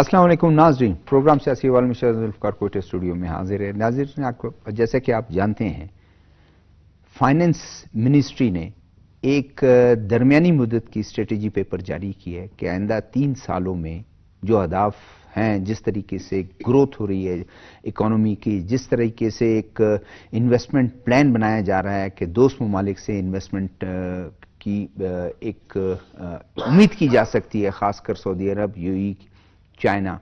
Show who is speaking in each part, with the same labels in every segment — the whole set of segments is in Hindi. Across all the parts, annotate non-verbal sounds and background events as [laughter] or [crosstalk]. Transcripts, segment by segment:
Speaker 1: असलम नाजरीन प्रोग्राम सियासी में शेजुल्फ़ार कोटे स्टूडियो में हाजिर है नाजरीन आपको जैसे कि आप जानते हैं फाइनेंस मिनिस्ट्री ने एक दरमियानी मुदत की स्ट्रेटजी पेपर जारी की है कि आइंदा तीन सालों में जो अहदाफ हैं जिस तरीके से ग्रोथ हो रही है इकोनॉमी की जिस तरीके से एक इन्वेस्टमेंट प्लान बनाया जा रहा है कि दोस्त ममालिक से इन्वेस्टमेंट की एक उम्मीद की जा सकती है ख़ासकर सऊदी अरब यूई चाइना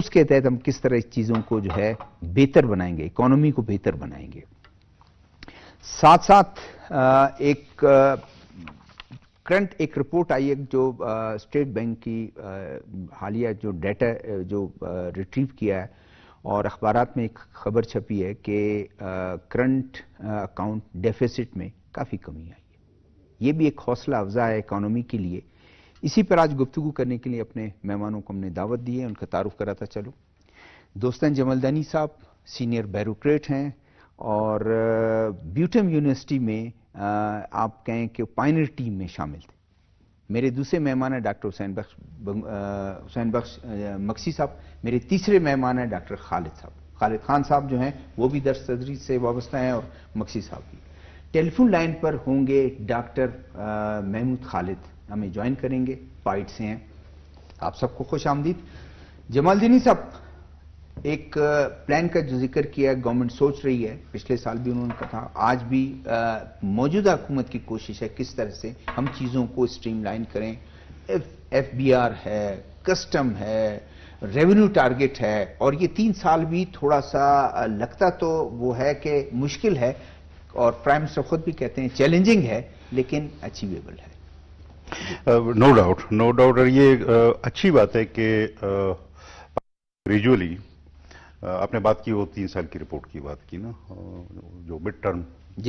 Speaker 1: उसके तहत हम किस तरह इस चीज़ों को जो है बेहतर बनाएंगे इकोनॉमी को बेहतर बनाएंगे साथ साथ एक करंट एक रिपोर्ट आई है जो स्टेट बैंक की हालिया जो डेटा जो रिट्रीव किया है और अखबार में एक खबर छपी है कि करंट अकाउंट डेफिसिट में काफ़ी कमी आई है ये भी एक हौसला अफजा है इकोनॉमी के लिए इसी पर आज गुफ्तु करने के लिए अपने मेहमानों को हमने दावत दी है उनका तारुफ करा था चलो दोस्तान जमलदानी साहब सीनियर बैरोक्रेट हैं और ब्यूटम यूनिवर्सिटी में आप कहें कि पाइनर टीम में शामिल थे मेरे दूसरे मेहमान हैं डॉक्टर हुसैन बख्श हुसैन बख्श मक्सी साहब मेरे तीसरे मेहमान हैं डॉक्टर खालिद साहब खालिद खान साहब जो हैं वो भी दर्ज तदरीज से वाबस्ता हैं और मक्सी साहब भी टेलीफोन लाइन पर होंगे डॉक्टर महमूद खालिद हमें ज्वाइन करेंगे पाइट से हैं आप सबको खुश आमदीद जमालदीनी साहब एक प्लान का जो जिक्र किया गवर्नमेंट सोच रही है पिछले साल भी उन्होंने कहा आज भी मौजूदा हुकूमत की कोशिश है किस तरह से हम चीज़ों को स्ट्रीमलाइन करें एफ बी आर है कस्टम है रेवेन्यू टारगेट है और ये तीन साल भी थोड़ा सा लगता तो वो है कि मुश्किल है और प्राइम मिनिस्टर खुद भी कहते हैं चैलेंजिंग है लेकिन अचीवेबल है
Speaker 2: नो डाउट नो डाउट और ये uh, अच्छी बात है कि ग्रेजुअली uh, uh, आपने बात की वो तीन साल की रिपोर्ट की बात की ना uh, जो मिड टर्म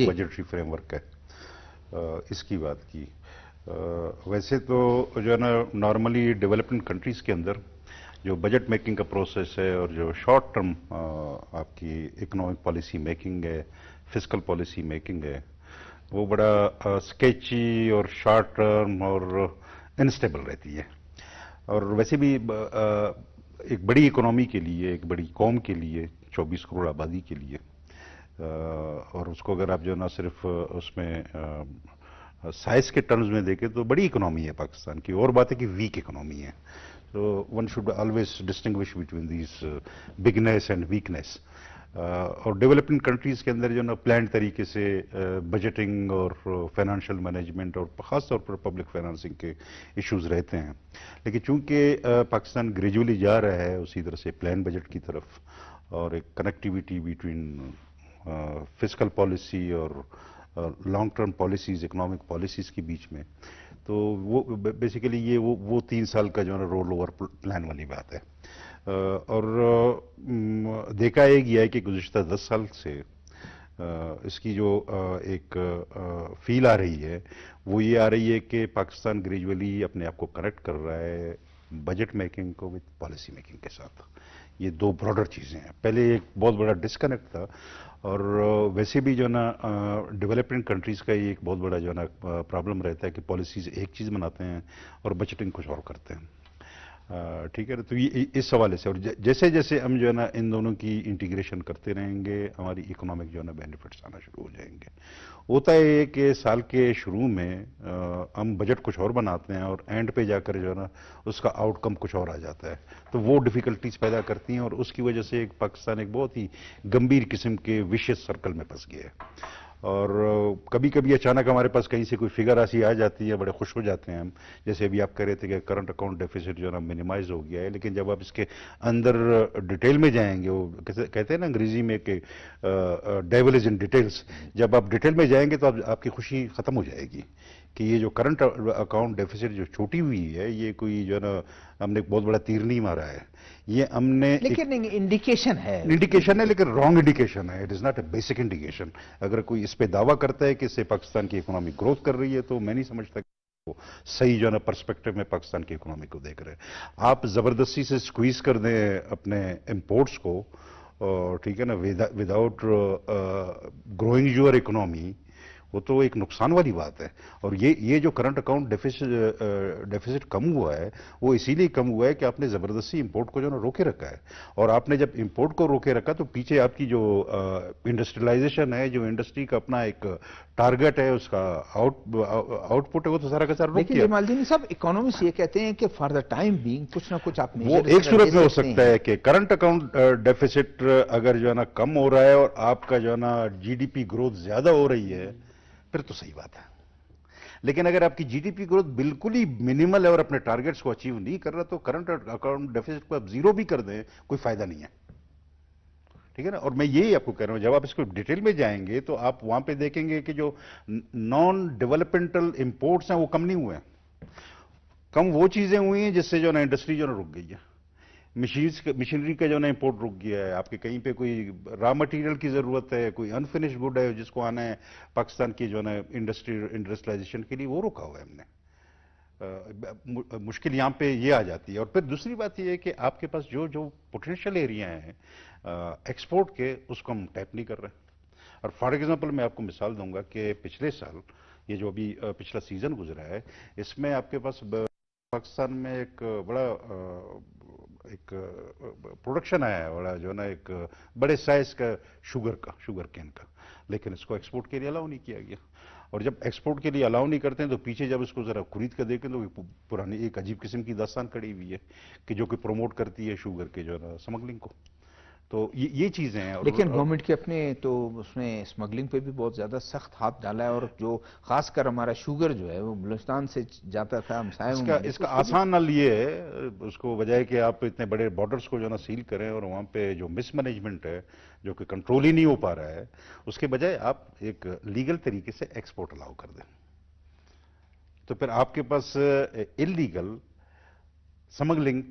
Speaker 2: बजटरी फ्रेमवर्क है uh, इसकी बात की uh, वैसे तो जो है ना नॉर्मली डेवलपिंग कंट्रीज के अंदर जो बजट मेकिंग का प्रोसेस है और जो शॉर्ट टर्म आपकी इकोनॉमिक पॉलिसी मेकिंग है फिजिकल पॉलिसी मेकिंग है वो बड़ा स्केची और शॉर्ट टर्म और इनस्टेबल रहती है और वैसे भी एक बड़ी इकोनॉमी के लिए एक बड़ी कौम के लिए 24 करोड़ आबादी के लिए और उसको अगर आप जो ना सिर्फ उसमें साइज के टर्म्स में देखें तो बड़ी इकोनॉमी है पाकिस्तान की और बात है कि वीक इकोनॉमी है तो one should always distinguish between these bigness and weakness और डेवलपिंग कंट्रीज़ के अंदर जो ना प्लान तरीके से बजटिंग और फाइनेंशियल मैनेजमेंट और ख़ास तौर पर पब्लिक फाइनेंसिंग के इश्यूज रहते हैं लेकिन चूंकि पाकिस्तान ग्रेजुअली जा रहा है उसी तरह से प्लान बजट की तरफ और एक कनेक्टिविटी बिटवीन फिजिकल पॉलिसी और long term policies economic policies के बीच में तो वो बेसिकली ये वो वो तीन साल का जो है रोल ओवर प्लान वाली बात है और देखा ये गया है कि गुजशत दस साल से इसकी जो एक फील आ रही है वो ये आ रही है कि पाकिस्तान ग्रेजुअली अपने आप को कनेक्ट कर रहा है बजट मेकिंग को विद पॉलिसी मेकिंग के साथ ये दो ब्रॉडर चीज़ें हैं पहले एक बहुत बड़ा डिस्कनेक्ट था और वैसे भी जो ना डेवलपिंग कंट्रीज़ का ही एक बहुत बड़ा जो ना प्रॉब्लम रहता है कि पॉलिसीज़ एक चीज़ बनाते हैं और बजटिंग कुछ और करते हैं ठीक है तो ये इस हवाले से और जैसे जैसे हम जो है ना इन दोनों की इंटीग्रेशन करते रहेंगे हमारी इकोनॉमिक जो है ना बेनिफिट्स आना शुरू हो जाएंगे होता है कि साल के शुरू में आ, हम बजट कुछ और बनाते हैं और एंड पे जाकर जो है ना उसका आउटकम कुछ और आ जाता है तो वो डिफ़िकल्टीज पैदा करती हैं और उसकी वजह से एक पाकिस्तान एक बहुत ही गंभीर किस्म के विशेष सर्कल में फंस गया है और कभी कभी अचानक हमारे पास कहीं से कोई फिगर ऐसी आ जाती है बड़े खुश हो जाते हैं हम जैसे अभी आप कह रहे थे कि करंट अकाउंट डेफिसिट जो है ना मिनिमाइज हो गया है लेकिन जब आप इसके अंदर डिटेल में जाएंगे वो कहते हैं ना अंग्रेजी में कि डेवल इज इन डिटेल्स जब आप डिटेल में जाएंगे तो आप, आपकी खुशी खत्म हो जाएगी कि ये जो करंट अकाउंट डेफिसिट जो छोटी हुई है ये कोई जो है ना हमने एक बहुत बड़ा तीर नहीं मारा है ये हमने लेकिन
Speaker 1: इंडिकेशन है
Speaker 2: इंडिकेशन है लेकिन रॉन्ग इंडिकेशन है it is not a basic indication अगर कोई इस पे दावा करता है कि इससे पाकिस्तान की इकोनॉमी ग्रोथ कर रही है तो मैं नहीं समझता सही जो है ना परस्पेक्टिव में पाकिस्तान की इकोनॉमी को देख रहे हैं आप ज़बरदस्ती से स्क्वीज कर दें अपने इम्पोर्ट्स को ठीक है ना विदाउट ग्रोइंग योर इकोनॉमी वो तो एक नुकसान वाली बात है और ये ये जो करंट अकाउंट डेफिसिट डेफिसिट कम हुआ है वो इसीलिए कम हुआ है कि आपने ज़बरदस्ती इंपोर्ट को जो ना रोके रखा है और आपने जब इंपोर्ट को रोके रखा तो पीछे आपकी जो इंडस्ट्रियलाइजेशन है जो इंडस्ट्री का अपना एक टारगेट है उसका आउट आउटपुट है वो तो सारा का सारा लेकिन जमाल
Speaker 1: मालदीनी साहब इकोनॉमिस्ट ये कहते हैं कि फॉर द टाइम बीइंग कुछ ना कुछ आप वो एक सूरत में हो सकता
Speaker 2: है कि करंट अकाउंट डेफिसिट अगर जो है ना कम हो रहा है और आपका जो है ना जीडीपी ग्रोथ ज्यादा हो रही है फिर तो सही बात है लेकिन अगर आपकी जीडीपी ग्रोथ बिल्कुल ही मिनिमल है और अपने टारगेट्स को अचीव नहीं कर रहा तो करंट अकाउंट डेफिसिट को आप जीरो भी कर दें कोई फायदा नहीं है ठीक है ना और मैं यही आपको कह रहा हूं जब आप इसको डिटेल में जाएंगे तो आप वहां पे देखेंगे कि जो नॉन डेवलपमेंटल इंपोर्ट्स हैं वो कम नहीं हुए हैं कम वो चीजें हुई हैं जिससे जो ना इंडस्ट्री जो ना रुक गई है मशीन्स मशीनरी का जो ना इम्पोर्ट रुक गया है आपके कहीं पे कोई रॉ मटेरियल की ज़रूरत है कोई अनफिनिश गुड है जिसको आना है पाकिस्तान की जो ना इंडस्ट्री इंडस्ट्रियलाइजेशन के लिए वो रुका हुआ है हमने मुश्किल यहाँ पे ये आ जाती है और फिर दूसरी बात ये है कि आपके पास जो जो पोटेंशियल एरिया हैं एक्सपोर्ट के उसको हम टैप नहीं कर रहे और फॉर एग्जाम्पल मैं आपको मिसाल दूंगा कि पिछले साल ये जो अभी पिछला सीजन गुजरा है इसमें आपके पास पाकिस्तान में एक बड़ा एक प्रोडक्शन आया है बड़ा जो ना एक बड़े साइज का शुगर का शुगर कैन का लेकिन इसको एक्सपोर्ट के लिए अलाउ नहीं किया गया और जब एक्सपोर्ट के लिए अलाउ नहीं करते हैं तो पीछे जब इसको ज़रा खरीद कर देखें तो पुरानी एक अजीब किस्म की दास्तान खड़ी हुई है कि जो कि प्रमोट करती है शुगर के जो है ना स्मगलिंग को तो ये ये चीज़ें
Speaker 1: हैं लेकिन गवर्नमेंट के अपने तो उसने स्मगलिंग पे भी बहुत ज़्यादा सख्त हाथ डाला है और जो खासकर हमारा शुगर जो है वो बलुस्तान से जाता था हमसाय इसका, इसका आसान
Speaker 2: हल ये है उसको बजाय कि आप इतने बड़े बॉर्डर्स को जो ना सील करें और वहाँ पे जो मिसमैनेजमेंट है जो कि कंट्रोल ही नहीं हो पा रहा है उसके बजाय आप एक लीगल तरीके से एक्सपोर्ट अलाउ कर दें तो फिर आपके पास इलीगल
Speaker 1: स्मगलिंग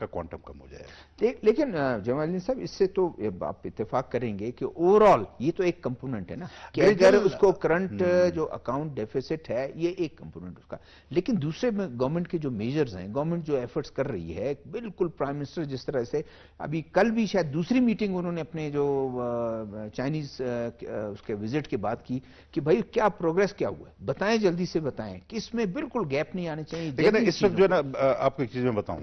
Speaker 1: का क्वांटम कम हो जाएगा ले, लेकिन जमाल साहब इससे तो आप इतफाक करेंगे कि ओवरऑल ये तो एक कंपोनेंट है ना कि अगर उसको करंट हम्म। जो अकाउंट डेफिसिट है ये एक कंपोनेंट उसका लेकिन दूसरे गवर्नमेंट के जो मेजर्स हैं गवर्नमेंट जो एफर्ट्स कर रही है बिल्कुल प्राइम मिनिस्टर जिस तरह से अभी कल भी शायद दूसरी मीटिंग उन्होंने अपने जो चाइनीज उसके विजिट के बाद की कि भाई क्या प्रोग्रेस क्या हुआ बताएं जल्दी से बताएं कि इसमें बिल्कुल गैप नहीं आने चाहिए इस वक्त जो है ना
Speaker 2: आपको एक चीज में बताऊं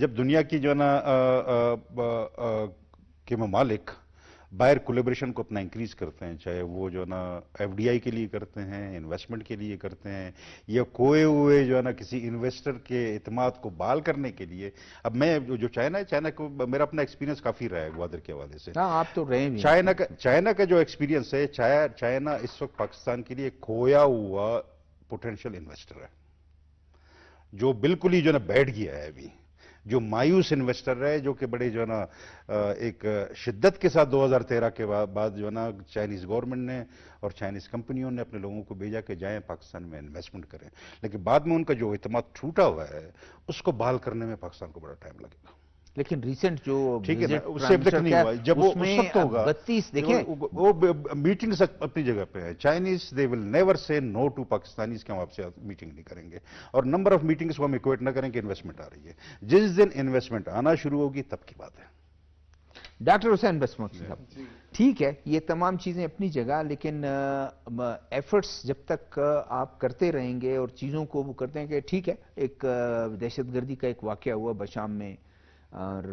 Speaker 2: जब दुनिया की जो है ना के ममालिक बायर कोलेब्रेशन को अपना इंक्रीज करते हैं चाहे वो जो है ना एफडीआई के लिए करते हैं इन्वेस्टमेंट के लिए करते हैं या खोए हुए जो है ना किसी इन्वेस्टर के अतमाद को बाल करने के लिए अब मैं जो चाइना है चाइना को मेरा अपना एक्सपीरियंस काफी रहा है ग्वादर के हवाले से हाँ, आप तो रहे चाइना का चाइना का जो एक्सपीरियंस है चाइना इस वक्त पाकिस्तान के लिए खोया हुआ पोटेंशियल इन्वेस्टर है जो बिल्कुल ही जो ना बैठ गया है अभी जो मायूस इन्वेस्टर रहे जो कि बड़े जो है ना एक शिद्दत के साथ 2013 के बाद जो है ना चाइनीज़ गवर्नमेंट ने और चाइनीज़ कंपनियों ने अपने लोगों को भेजा कि जाएं पाकिस्तान में इन्वेस्टमेंट करें लेकिन बाद में उनका जो अतमाद टूटा हुआ है उसको बहाल करने में पाकिस्तान को बड़ा टाइम लगेगा लेकिन रिसेंट जो ठीक है उससे अब तक नहीं हुआ जब वो उस वक्त होगा बत्तीस देखिए वो, मीटिंग मीटिंग्स अपनी जगह पे है Chinese they will never say no to Pakistani के हम आपसे मीटिंग नहीं करेंगे और नंबर ऑफ मीटिंग्स को हम
Speaker 1: इक्वेट ना करें कि इन्वेस्टमेंट आ रही है जिस दिन इन्वेस्टमेंट आना शुरू होगी तब की बात है डॉक्टर हुसैन बसमोत साहब ठीक है ये तमाम चीज़ें अपनी जगह लेकिन एफर्ट्स जब तक आप करते रहेंगे और चीज़ों को वो करते हैं कि ठीक है एक दहशतगर्दी का एक वाक़ हुआ बशाम में और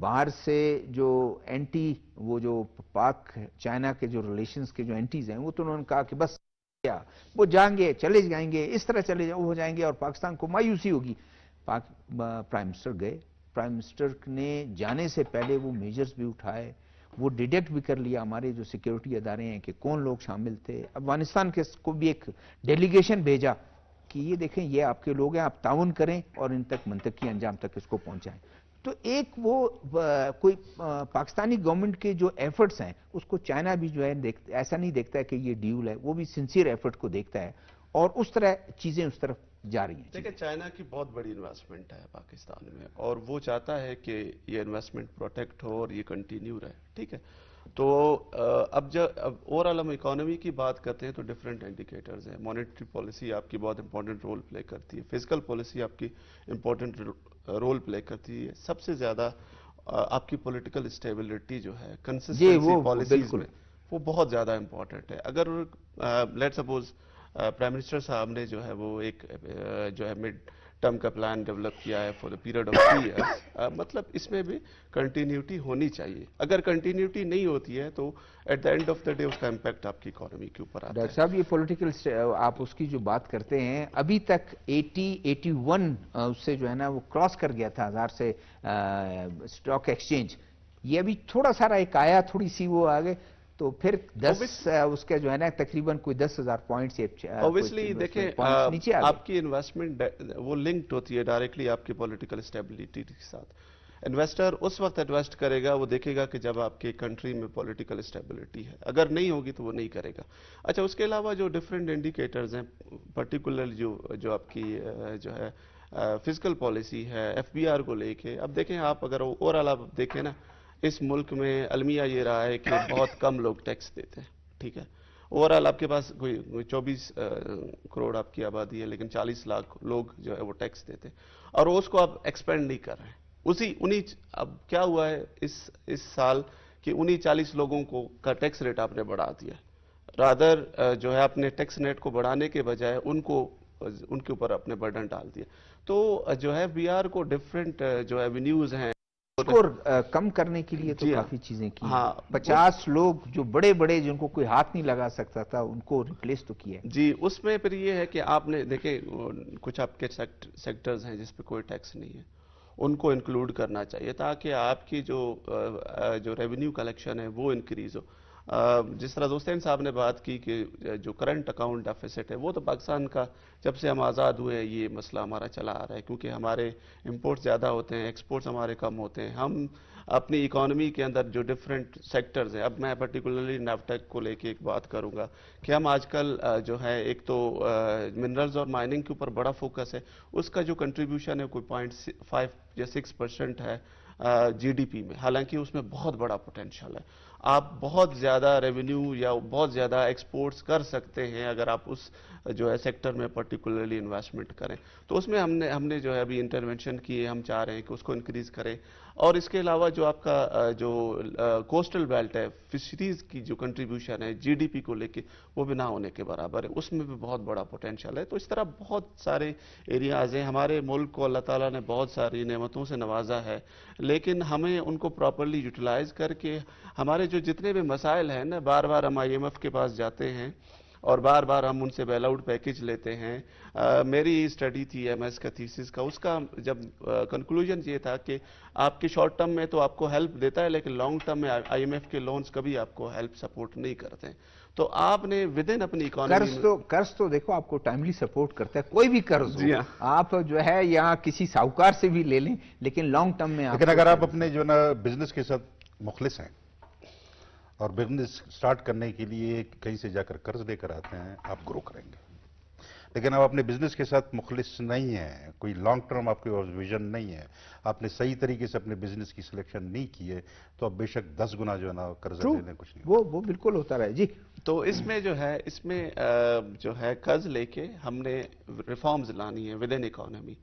Speaker 1: बाहर से जो एंटी वो जो पाक चाइना के जो रिलेशंस के जो एंटीज हैं वो तो उन्होंने कहा कि बस क्या वो जाएंगे चले जाएंगे इस तरह चले जा, हो जाएंगे और पाकिस्तान को मायूसी होगी पाक प्राइम मिनिस्टर गए प्राइम मिनिस्टर ने जाने से पहले वो मेजर्स भी उठाए वो डिटेक्ट भी कर लिया हमारे जो सिक्योरिटी अदारे हैं कि कौन लोग शामिल थे अफगानिस्तान के को भी एक डेलीगेशन भेजा कि ये देखें ये आपके लोग हैं आप ताउन करें और इन तक मंतकी अंजाम तक इसको पहुंचाएं तो एक वो कोई पाकिस्तानी गवर्नमेंट के जो एफर्ट्स हैं उसको चाइना भी जो है देख ऐसा नहीं देखता है कि ये ड्यूल है वो भी सिंसियर एफर्ट को देखता है और उस तरह चीज़ें उस तरफ जा रही
Speaker 3: देखिए चाइना की बहुत बड़ी इन्वेस्टमेंट है पाकिस्तान में और वो चाहता है कि ये इन्वेस्टमेंट प्रोटेक्ट हो और ये कंटिन्यू रहे ठीक है तो अब जब ओवरऑल हम इकोनॉमी की बात करते हैं तो डिफरेंट इंडिकेटर्स हैं मॉनेटरी पॉलिसी आपकी बहुत इंपॉर्टेंट रोल प्ले करती है फिजिकल पॉलिसी आपकी इंपॉर्टेंट रोल प्ले करती है सबसे ज़्यादा आपकी पॉलिटिकल स्टेबिलिटी जो है कंसिस्टेंसी पॉलिसी वो बहुत ज़्यादा इंपॉर्टेंट है अगर let suppose uh, prime minister साहब ने जो है वो एक जो है मिड टर्म का प्लान डेवलप किया है for the period of three years मतलब इसमें भी कंटिन्यूटी होनी चाहिए अगर कंटिन्यूटी नहीं होती है तो at the end of the day उसका इंपैक्ट आपकी इकोनॉमी के ऊपर डॉक्टर
Speaker 1: साहब ये पॉलिटिकल आप उसकी जो बात करते हैं अभी तक 80 81 उससे जो है ना वो क्रॉस कर गया था हजार से स्टॉक एक्सचेंज ये अभी थोड़ा सारा एक आया थोड़ी सी वो आ गए तो फिर दस उसके जो है ना तकरीबन कोई दस हजार पॉइंट ऑब्वियसली देखें नीचे
Speaker 3: आपकी इन्वेस्टमेंट वो लिंक्ड होती है डायरेक्टली आपकी पॉलिटिकल स्टेबिलिटी के साथ इन्वेस्टर उस वक्त इन्वेस्ट करेगा वो देखेगा कि जब आपके कंट्री में पॉलिटिकल स्टेबिलिटी है अगर नहीं होगी तो वो नहीं करेगा अच्छा उसके अलावा जो डिफरेंट इंडिकेटर्स हैं पर्टिकुलर जो जो आपकी जो है फिजिकल पॉलिसी है एफबीआर को लेके अब देखें आप अगर ओवरऑल आप देखें ना इस मुल्क में अलमिया ये रहा है कि [coughs] बहुत कम लोग टैक्स देते हैं ठीक है ओवरऑल आपके पास कोई चौबीस करोड़ आपकी आबादी है लेकिन चालीस लाख लोग जो है वो टैक्स देते हैं और उसको आप एक्सपेंड नहीं कर रहे हैं उसी उन्हीं अब क्या हुआ है इस इस साल कि उन्हीं चालीस लोगों को का टैक्स रेट आपने बढ़ा दिया रादर जो है आपने टैक्स नेट को बढ़ाने के बजाय उनको उनके ऊपर अपने बर्डन डाल दिया तो जो है बिहार को डिफरेंट जो एवेन्यूज़ हैं को
Speaker 1: कम करने के लिए तो हाँ। काफी चीजें की हाँ पचास लोग जो बड़े बड़े जिनको कोई हाथ नहीं लगा सकता था उनको रिप्लेस तो किया
Speaker 3: जी उसमें फिर ये है कि आपने देखे कुछ आपके सेक्ट, सेक्टर्स हैं जिसपे कोई टैक्स नहीं है उनको इंक्लूड करना चाहिए ताकि आपकी जो जो रेवेन्यू कलेक्शन है वो इंक्रीज हो जिस तरह दोस्तैन साहब ने बात की कि जो करंट अकाउंट डेफिसिट है वो तो पाकिस्तान का जब से हम आज़ाद हुए हैं ये मसला हमारा चला आ रहा है क्योंकि हमारे इम्पोर्ट्स ज़्यादा होते हैं एक्सपोर्ट्स हमारे कम होते हैं हम अपनी इकोनॉमी के अंदर जो डिफरेंट सेक्टर्स हैं अब मैं पर्टिकुलरली नाफटेक को लेके एक बात करूँगा कि हम आजकल जो है एक तो मिनरल्स और माइनिंग के ऊपर बड़ा फोकस है उसका जो कंट्रीब्यूशन है कोई पॉइंट फाइव या सिक्स परसेंट है जीडीपी में हालांकि उसमें बहुत बड़ा पोटेंशियल है आप बहुत ज़्यादा रेवेन्यू या बहुत ज़्यादा एक्सपोर्ट्स कर सकते हैं अगर आप उस जो है सेक्टर में पर्टिकुलरली इन्वेस्टमेंट करें तो उसमें हमने हमने जो है अभी इंटरवेंशन किए हम चाह रहे हैं कि उसको इंक्रीज़ करें और इसके अलावा जो आपका जो कोस्टल बेल्ट है फिशरीज की जो कंट्रीब्यूशन है जीडीपी को लेके वो भी ना होने के बराबर है उसमें भी बहुत बड़ा पोटेंशियल है तो इस तरह बहुत सारे एरियाज हैं हमारे मुल्क को अल्लाह ताला ने बहुत सारी नेमतों से नवाजा है लेकिन हमें उनको प्रॉपरली यूटिलाइज करके हमारे जो जितने भी मसाइल हैं ना बार बार हम आई के पास जाते हैं और बार बार हम उनसे बेल आउट पैकेज लेते हैं आ, मेरी स्टडी थी एम एस का थीसिस का उसका जब कंक्लूजन ये था कि आपके शॉर्ट टर्म में तो आपको हेल्प देता है लेकिन लॉन्ग टर्म में आईएमएफ के लोन्स कभी आपको हेल्प सपोर्ट नहीं करते तो आपने विद इन अपनी इकोनॉमी कर्ज
Speaker 1: तो कर्ज तो देखो आपको टाइमली सपोर्ट करता है कोई भी कर्ज हो हाँ। आप जो है यहाँ किसी साहूकार से भी ले लें लेकिन लॉन्ग टर्म में लेकिन अगर आप अपने
Speaker 2: जो ना बिजनेस के साथ मुखलिस हैं और बिजनेस स्टार्ट करने के लिए कहीं से जाकर कर्ज लेकर आते हैं आप ग्रो करेंगे लेकिन आप अपने बिजनेस के साथ मुखलिस नहीं है कोई लॉन्ग टर्म आपके पास विजन नहीं है आपने सही तरीके से अपने बिजनेस की सिलेक्शन नहीं की है तो आप बेशक दस गुना जो है ना कर्ज लेने कुछ नहीं वो वो बिल्कुल होता रहे जी
Speaker 3: तो इसमें जो है इसमें जो है कर्ज लेके हमने रिफॉर्म्स लानी है विद इन इकोनॉमी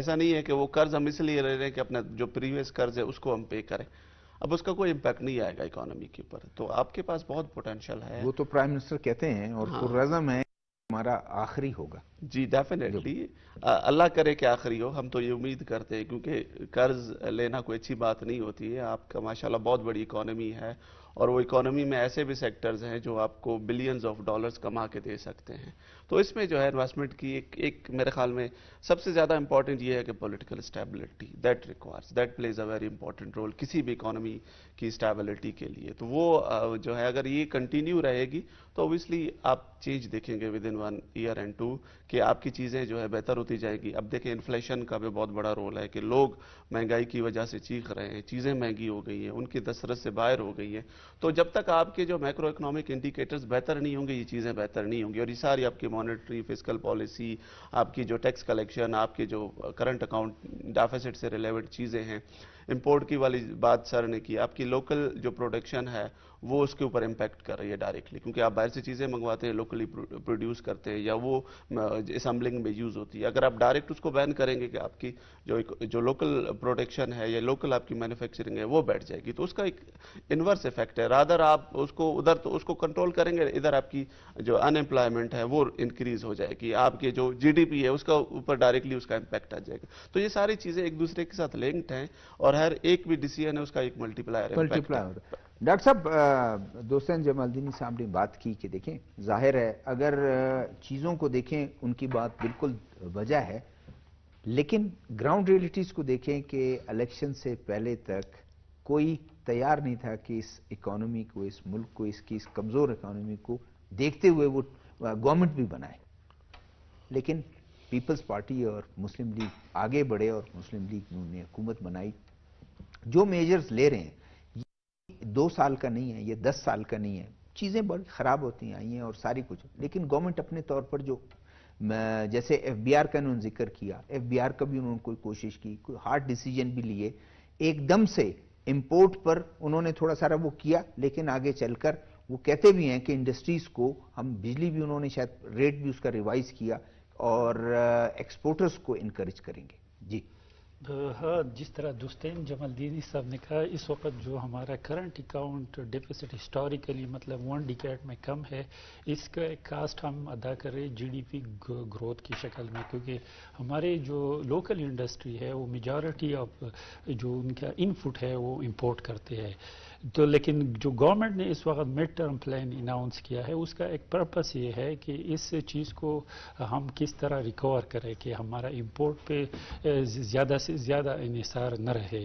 Speaker 3: ऐसा नहीं है कि वो कर्ज हम इसलिए ले रहे हैं कि अपना जो प्रीवियस कर्ज है उसको हम पे करें अब उसका कोई इम्पैक्ट नहीं आएगा इकोनॉमी के ऊपर तो आपके पास बहुत पोटेंशियल है वो
Speaker 1: तो प्राइम मिनिस्टर कहते हैं और हाँ। है हमारा आखिरी होगा
Speaker 3: जी डेफिनेटली अल्लाह करे कि आखिरी हो हम तो ये उम्मीद करते हैं क्योंकि कर्ज लेना कोई अच्छी बात नहीं होती है आपका माशाला बहुत बड़ी इकोनॉमी है और वो इकोनॉमी में ऐसे भी सेक्टर्स हैं जो आपको बिलियंस ऑफ डॉलर्स कमा के दे सकते हैं तो इसमें जो है इन्वेस्टमेंट की एक एक मेरे ख्याल में सबसे ज़्यादा इंपॉर्टेंट ये है कि political stability that requires that plays a very important role किसी भी इकोनॉमी की स्टेबिलिटी के लिए तो वो जो है अगर ये कंटिन्यू रहेगी तो ओबियसली आप चेंज देखेंगे within one year and two कि आपकी चीज़ें जो है बेहतर होती जाएगी अब देखें इन्फ्लेशन का भी बहुत बड़ा रोल है कि लोग महंगाई की वजह से चीख रहे हैं चीज़ें महंगी हो गई हैं उनकी दसरत से बाहर हो गई हैं तो जब तक आपके जो माइक्रो इकोनॉमिक इंडिकेटर्स बेहतर नहीं होंगे ये चीज़ें बेहतर नहीं होंगी और ये सारी आपकी मॉनेटरी फिजिकल पॉलिसी आपकी जो टैक्स कलेक्शन आपके जो करंट अकाउंट डाफेसिट से रिलेवेंट चीज़ें हैं इम्पोर्ट की वाली बात सर ने की आपकी लोकल जो प्रोडक्शन है वो उसके ऊपर इम्पैक्ट कर रही है डायरेक्टली क्योंकि आप बाहर से चीज़ें मंगवाते हैं लोकली प्रोड्यूस करते हैं या वो असम्बलिंग में यूज़ होती है अगर आप डायरेक्ट उसको बैन करेंगे कि आपकी जो जो लोकल प्रोडक्शन है या लोकल आपकी मैन्युफैक्चरिंग है वो बैठ जाएगी तो उसका एक इन्वर्स इफेक्ट है रादर आप उसको उधर तो उसको कंट्रोल करेंगे इधर आपकी जो अनएम्प्लॉयमेंट है वो इंक्रीज हो जाएगी आपके जो जी है उसका ऊपर डायरेक्टली उसका इम्पैक्ट आ जाएगा तो ये सारी चीज़ें एक दूसरे के साथ लिंक्ड हैं और और हर एक भी डिसीजन है उसका एक मल्टीप्लायर है मल्टीप्लायर
Speaker 1: डॉक्टर साहब दोस्तन जमालदीनी साहब ने बात की कि देखें जाहिर है अगर चीज़ों को देखें उनकी बात बिल्कुल वजह है लेकिन ग्राउंड रियलिटीज़ को देखें कि इलेक्शन से पहले तक कोई तैयार नहीं था कि इस इकोनॉमी को इस मुल्क को इसकी इस कमज़ोर इकोनॉमी को देखते हुए वो गवर्नमेंट भी बनाए लेकिन पीपल्स पार्टी और मुस्लिम लीग आगे बढ़े और मुस्लिम लीग ने हुकूमत बनाई जो मेजर्स ले रहे हैं ये दो साल का नहीं है ये दस साल का नहीं है चीज़ें बड़ी ख़राब होती आई हैं और सारी कुछ लेकिन गवर्नमेंट अपने तौर पर जो जैसे एफ बी आर का उन्होंने जिक्र किया एफ बी आर का भी उन्होंने कोई कोशिश की कोई हार्ड डिसीजन भी लिए एकदम से इम्पोर्ट पर उन्होंने थोड़ा सारा वो किया लेकिन आगे चलकर वो कहते भी हैं कि इंडस्ट्रीज को हम बिजली भी उन्होंने शायद रेट भी उसका रिवाइज किया और एक्सपोर्टर्स को इनकरेज करेंगे जी
Speaker 4: हाँ, हाँ जिस तरह दुस्तैम जमालदीनी साहब ने कहा इस वक्त जो हमारा करंट अकाउंट डेफिसिट हिस्टोरिकली मतलब वन डिकेट में कम है इसका कास्ट हम अदा कर रहे जीडीपी ग्रोथ की शक्ल में क्योंकि हमारे जो लोकल इंडस्ट्री है वो मेजॉरिटी ऑफ जो उनका इनपुट है वो इम्पोर्ट करते हैं तो लेकिन जो गवर्नमेंट ने इस वक्त मिड टर्म प्लान अनाउंस किया है उसका एक पर्पस ये है कि इस चीज़ को हम किस तरह रिकवर करें कि हमारा इंपोर्ट पे ज़्यादा से ज़्यादा इसार न रहे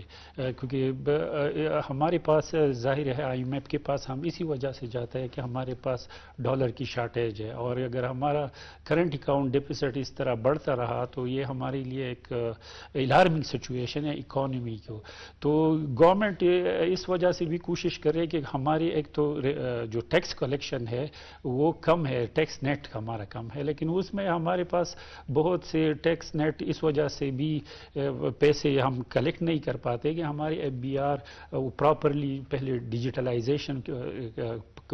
Speaker 4: क्योंकि हमारे पास जाहिर है आईएमएफ के पास हम इसी वजह से जाते हैं कि हमारे पास डॉलर की शार्टेज है और अगर हमारा करंट अकाउंट डिपिसिट इस तरह बढ़ता रहा तो ये हमारे लिए एक अलार्मिंग सिचुएशन है इकॉनमी को तो गवर्नमेंट इस वजह से भी कोशिश करें कि हमारी एक तो जो टैक्स कलेक्शन है वो कम है टैक्स नेट हमारा कम है लेकिन उसमें हमारे पास बहुत से टैक्स नेट इस वजह से भी पैसे हम कलेक्ट नहीं कर पाते कि हमारी एफ बी आर प्रॉपरली पहले डिजिटलाइजेशन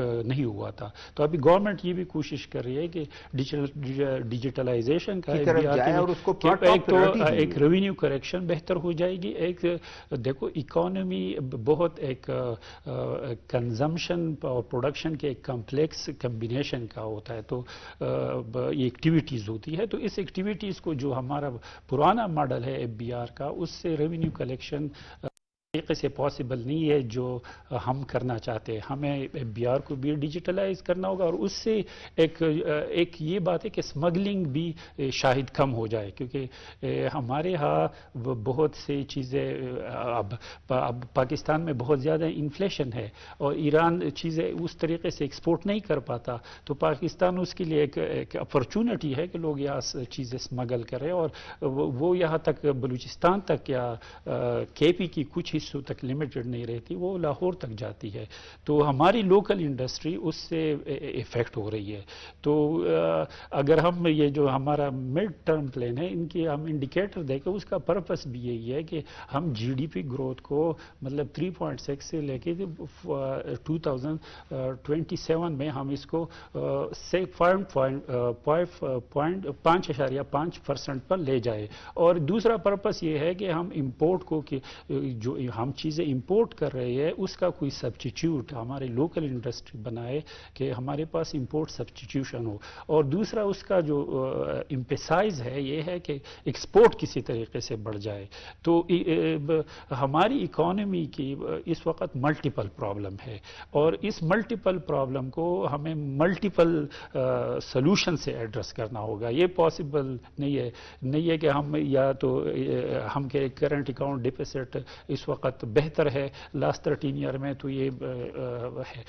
Speaker 4: नहीं हुआ था तो अभी गवर्नमेंट ये भी कोशिश कर रही है कि डिजिटल डिजिटलाइजेशन का एक, और उसको एक तो एक रेवेन्यू करेक्शन बेहतर हो जाएगी एक देखो इकोनॉमी बहुत एक कंजम्पशन और प्रोडक्शन के एक कम्प्लेक्स कम्बिनेशन का होता है तो ये एक्टिविटीज़ होती है तो इस एक्टिविटीज़ को जो हमारा पुराना मॉडल है एफ का उससे रेवेन्यू कलेक्शन तरीके से पॉसिबल नहीं है जो हम करना चाहते हैं हमें बिहार को भी डिजिटलाइज करना होगा और उससे एक एक ये बात है कि स्मगलिंग भी शायद कम हो जाए क्योंकि हमारे यहाँ बहुत से चीज़ें अब अब पाकिस्तान में बहुत ज़्यादा इन्फ्लेशन है और ईरान चीज़ें उस तरीके से एक्सपोर्ट नहीं कर पाता तो पाकिस्तान उसके लिए एक, एक अपॉर्चुनिटी है कि लोग यहाँ चीज़ें स्मगल करें और वो यहाँ तक बलूचिस्तान तक या के पी की कुछ ईशू तक लिमिटेड नहीं रहती वो लाहौर तक जाती है तो हमारी लोकल इंडस्ट्री उससे इफ़ेक्ट हो रही है तो अगर हम ये जो हमारा मिड टर्म प्लान है इनके हम इंडिकेटर देखें उसका पर्पस भी यही है कि हम जीडीपी ग्रोथ को मतलब 3.6 से लेके 2027 में हम इसको से पाँच अशारिया पाँच परसेंट पर ले जाए और दूसरा पर्पस ये है कि हम इंपोर्ट को कि जो हम चीज़ें इंपोर्ट कर रहे हैं उसका कोई सब्सटीट्यूट हमारे लोकल इंडस्ट्री बनाए कि हमारे पास इंपोर्ट सब्सटीट्यूशन हो और दूसरा उसका जो इम्पेसाइज है ये है कि एक्सपोर्ट किसी तरीके से बढ़ जाए तो हमारी इकोनॉमी की इस वक्त मल्टीपल प्रॉब्लम है और इस मल्टीपल प्रॉब्लम को हमें मल्टीपल सोलूशन से एड्रेस करना होगा ये पॉसिबल नहीं है नहीं है कि हम या तो हम के करंट अकाउंट डिफिसिट इस वक्त वक्त बेहतर है लास्ट थर्टीन ईयर में तो ये है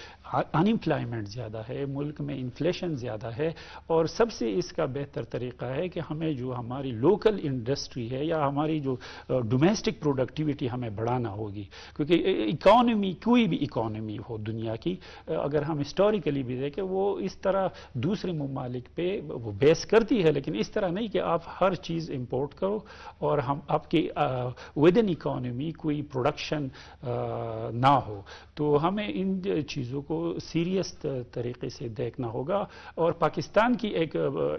Speaker 4: अनएम्प्लॉयमेंट ज़्यादा है मुल्क में इन्फ्लेशन ज़्यादा है और सबसे इसका बेहतर तरीका है कि हमें जो हमारी लोकल इंडस्ट्री है या हमारी जो डोमेस्टिक प्रोडक्टिविटी हमें बढ़ाना होगी क्योंकि इकॉनमी कोई भी इकॉनमी हो दुनिया की अगर हम हिस्टोरिकली भी देखें वो इस तरह दूसरे ममालिक पे वो बेस करती है लेकिन इस तरह नहीं कि आप हर चीज़ इम्पोर्ट करो और हम आपकी विद इन इकॉनमी कोई प्रोडक्ट प्रोडक्शन uh, ना हो तो हमें इन चीज़ों को सीरियस तरीके से देखना होगा और पाकिस्तान की एक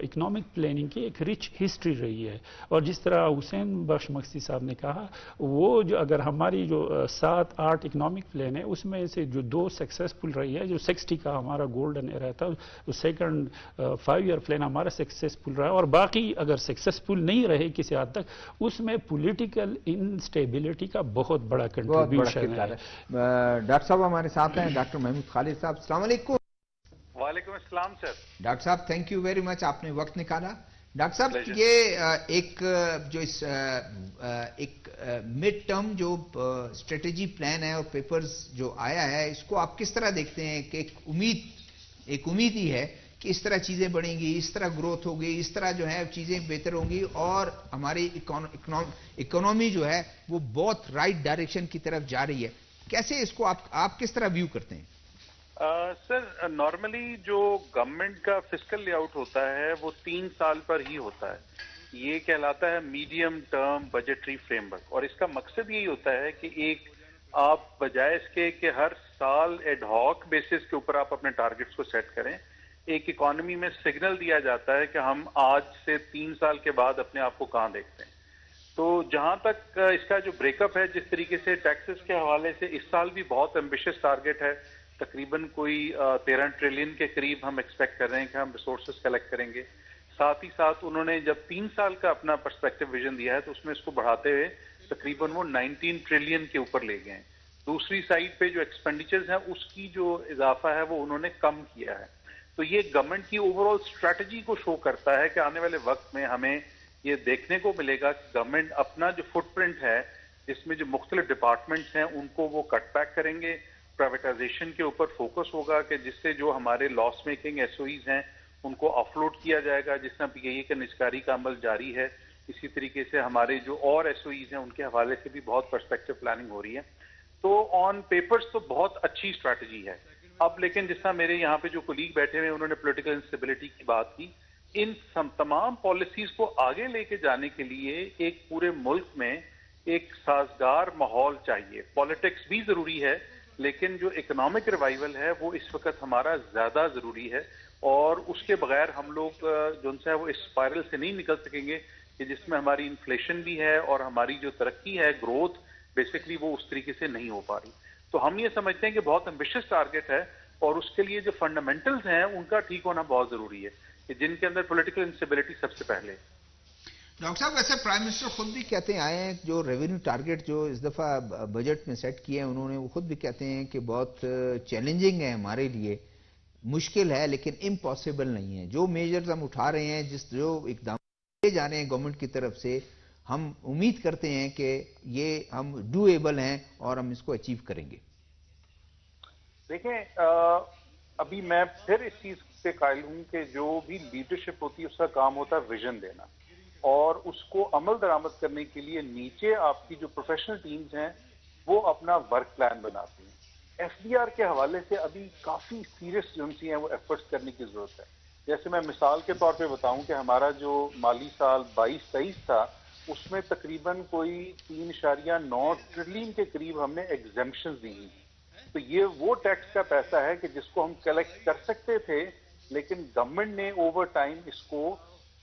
Speaker 4: इकोनॉमिक uh, प्लानिंग की एक रिच हिस्ट्री रही है और जिस तरह हुसैन बख्श मक्सी साहब ने कहा वो जो अगर हमारी जो uh, सात आठ इकोनॉमिक प्लान है उसमें से जो दो सक्सेसफुल रही है जो सिक्सटी का हमारा गोल्डन एरा था तो सेकंड फाइव ईयर प्लान हमारा सक्सेसफुल रहा और बाकी अगर सक्सेसफुल नहीं रहे किसी हद तक उसमें
Speaker 1: पोलिटिकल इनस्टेबिलिटी का बहुत बड़ा कंट्रीब्यूशन है डॉक्टर साहब हमारे साथ हैं डॉक्टर महमूद खालिद साहब सलामकुम
Speaker 5: वालेकुम असलम सर
Speaker 1: डॉक्टर साहब थैंक यू वेरी मच आपने वक्त निकाला डॉक्टर साहब ये एक जो इस एक मिड टर्म जो स्ट्रेटेजी प्लान है और पेपर्स जो आया है इसको आप किस तरह देखते हैं कि एक उम्मीद एक उम्मीद ही है कि इस तरह चीज़ें बढ़ेंगी इस तरह ग्रोथ होगी इस तरह जो है चीज़ें बेहतर होंगी और हमारी इकोनॉमी जो है वो बहुत राइट डायरेक्शन की तरफ जा रही है कैसे इसको आप आप किस तरह व्यू करते हैं
Speaker 5: सर नॉर्मली जो गवर्नमेंट का फिजिकल लेआउट होता है वो तीन साल पर ही होता है ये कहलाता है मीडियम टर्म बजटरी फ्रेमवर्क और इसका मकसद यही होता है कि एक आप बजाय इसके कि हर साल एडहॉक बेसिस के ऊपर आप अपने टारगेट्स को सेट करें एक इकोनॉमी में सिग्नल दिया जाता है कि हम आज से तीन साल के बाद अपने आप को कहाँ देखते हैं तो जहां तक इसका जो ब्रेकअप है जिस तरीके से टैक्सेस के हवाले से इस साल भी बहुत एम्बिशियस टारगेट है तकरीबन कोई तेरह ट्रिलियन के करीब हम एक्सपेक्ट कर रहे हैं कि हम रिसोर्सेज कलेक्ट करेंगे साथ ही साथ उन्होंने जब तीन साल का अपना परस्पेक्टिव विजन दिया है तो उसमें इसको बढ़ाते हुए तकरीबन वो 19 ट्रिलियन के ऊपर ले गए हैं दूसरी साइड पे जो एक्सपेंडिचर्स हैं उसकी जो इजाफा है वो उन्होंने कम किया है तो ये गवर्नमेंट की ओवरऑल स्ट्रेटजी को शो करता है कि आने वाले वक्त में हमें ये देखने को मिलेगा कि गवर्नमेंट अपना जो फुटप्रिंट है इसमें जो मुख्तलिफ डिपार्टमेंट्स हैं उनको वो कट बैक करेंगे प्राइवेटाइजेशन के ऊपर फोकस होगा कि जिससे जो हमारे लॉस मेकिंग एस हैं उनको ऑफलोड किया जाएगा जिस तरह पी आई का निष्कारी का अमल जारी है इसी तरीके से हमारे जो और एस हैं उनके हवाले से भी बहुत परस्पेक्टिव प्लानिंग हो रही है तो ऑन पेपर्स तो बहुत अच्छी स्ट्रैटेजी है अब लेकिन जिस तरह मेरे यहाँ पे जो कोलीग बैठे हुए उन्होंने पोलिटिकल इंस्टेबिलिटी की बात की इन तमाम पॉलिसीज को आगे लेके जाने के लिए एक पूरे मुल्क में एक साजगार माहौल चाहिए पॉलिटिक्स भी जरूरी है लेकिन जो इकोनॉमिक रिवाइवल है वो इस वक्त हमारा ज्यादा जरूरी है और उसके बगैर हम लोग जो है वो इस स्पायरल से नहीं निकल सकेंगे कि जिसमें हमारी इन्फ्लेशन भी है और हमारी जो तरक्की है ग्रोथ बेसिकली वो उस तरीके से नहीं हो पा रही तो हम ये समझते हैं कि बहुत एम्बिशियस टारगेट है और उसके लिए जो फंडामेंटल्स हैं उनका ठीक होना बहुत जरूरी है कि जिनके अंदर पॉलिटिकल इंस्टेबिलिटी सबसे पहले
Speaker 1: डॉक्टर साहब वैसे प्राइम मिनिस्टर खुद भी कहते हैं आए हैं जो रेवेन्यू टारगेट जो इस दफा बजट में सेट किए हैं उन्होंने वो खुद भी कहते हैं कि बहुत चैलेंजिंग है हमारे लिए मुश्किल है लेकिन इम्पॉसिबल नहीं है जो मेजर्स हम उठा रहे हैं जिस जो इकदाम जा रहे हैं गवर्नमेंट की तरफ से हम उम्मीद करते हैं कि ये हम डूएबल हैं और हम इसको अचीव करेंगे
Speaker 5: देखें अभी मैं फिर इस चीज से कायल हूं कि जो भी लीडरशिप होती है उसका काम होता है विजन देना और उसको अमल दरामद करने के लिए नीचे आपकी जो प्रोफेशनल टीम्स हैं वो अपना वर्क प्लान बनाती हैं एफ के हवाले से अभी काफी सीरियस जो सी हैं वो एफर्ट्स करने की जरूरत है जैसे मैं मिसाल के तौर पे बताऊं कि हमारा जो माली साल बाईस तेईस था उसमें तकरीबन कोई तीन इशारिया नौ ट्रिलियन के करीब हमने एग्जेम्पन दी तो ये वो टैक्स का पैसा है कि जिसको हम कलेक्ट कर सकते थे लेकिन गवर्नमेंट ने ओवर टाइम इसको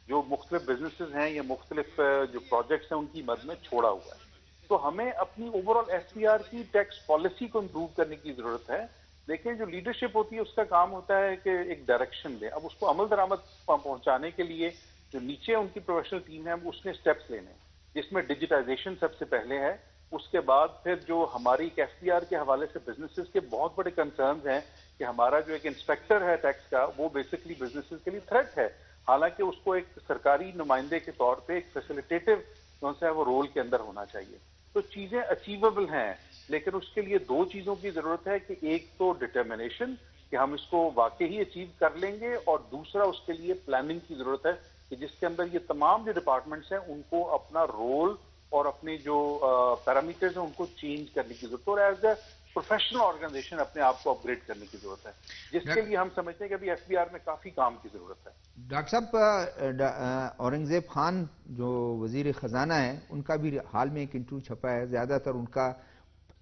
Speaker 5: जो मुख्तलिफ बिजनेसेस हैं या मुख्तलिफ जो प्रोजेक्ट्स हैं उनकी मद में छोड़ा हुआ है तो हमें अपनी ओवरऑल एस की टैक्स पॉलिसी को इम्प्रूव करने की ज़रूरत है लेकिन जो लीडरशिप होती है उसका काम होता है कि एक डायरेक्शन दें अब उसको अमल दरामद पहुंचाने के लिए जो नीचे उनकी प्रोफेशनल टीम है उसने स्टेप्स लेने जिसमें डिजिटाइजेशन सबसे पहले है उसके बाद फिर जो हमारी एफ के हवाले से बिजनेसेस के बहुत बड़े कंसर्न हैं कि हमारा जो एक इंस्पेक्टर है टैक्स का वो बेसिकली बिजनेसेस के लिए थ्रेट है हालांकि उसको एक सरकारी नुमाइंदे के तौर पे एक फैसिलिटेटिव जो सा है वो रोल के अंदर होना चाहिए तो चीजें अचीवेबल हैं लेकिन उसके लिए दो चीजों की जरूरत है कि एक तो डिटर्मिनेशन कि हम इसको वाकई ही अचीव कर लेंगे और दूसरा उसके लिए प्लानिंग की जरूरत है कि जिसके अंदर ये तमाम जो डिपार्टमेंट्स हैं उनको अपना रोल और अपने जो पैरामीटर्स हैं उनको चेंज करने की जरूरत है और एज अ प्रोफेशनल ऑर्गेनाइजेशन अपने आप को अपग्रेड करने की जरूरत है जिसके लिए हम समझते हैं कि अभी एफबीआर में काफी काम की जरूरत है
Speaker 1: डॉक्टर साहब औरंगजेब खान जो वजीर खजाना है उनका भी हाल में एक इंटरव्यू छपा है ज्यादातर उनका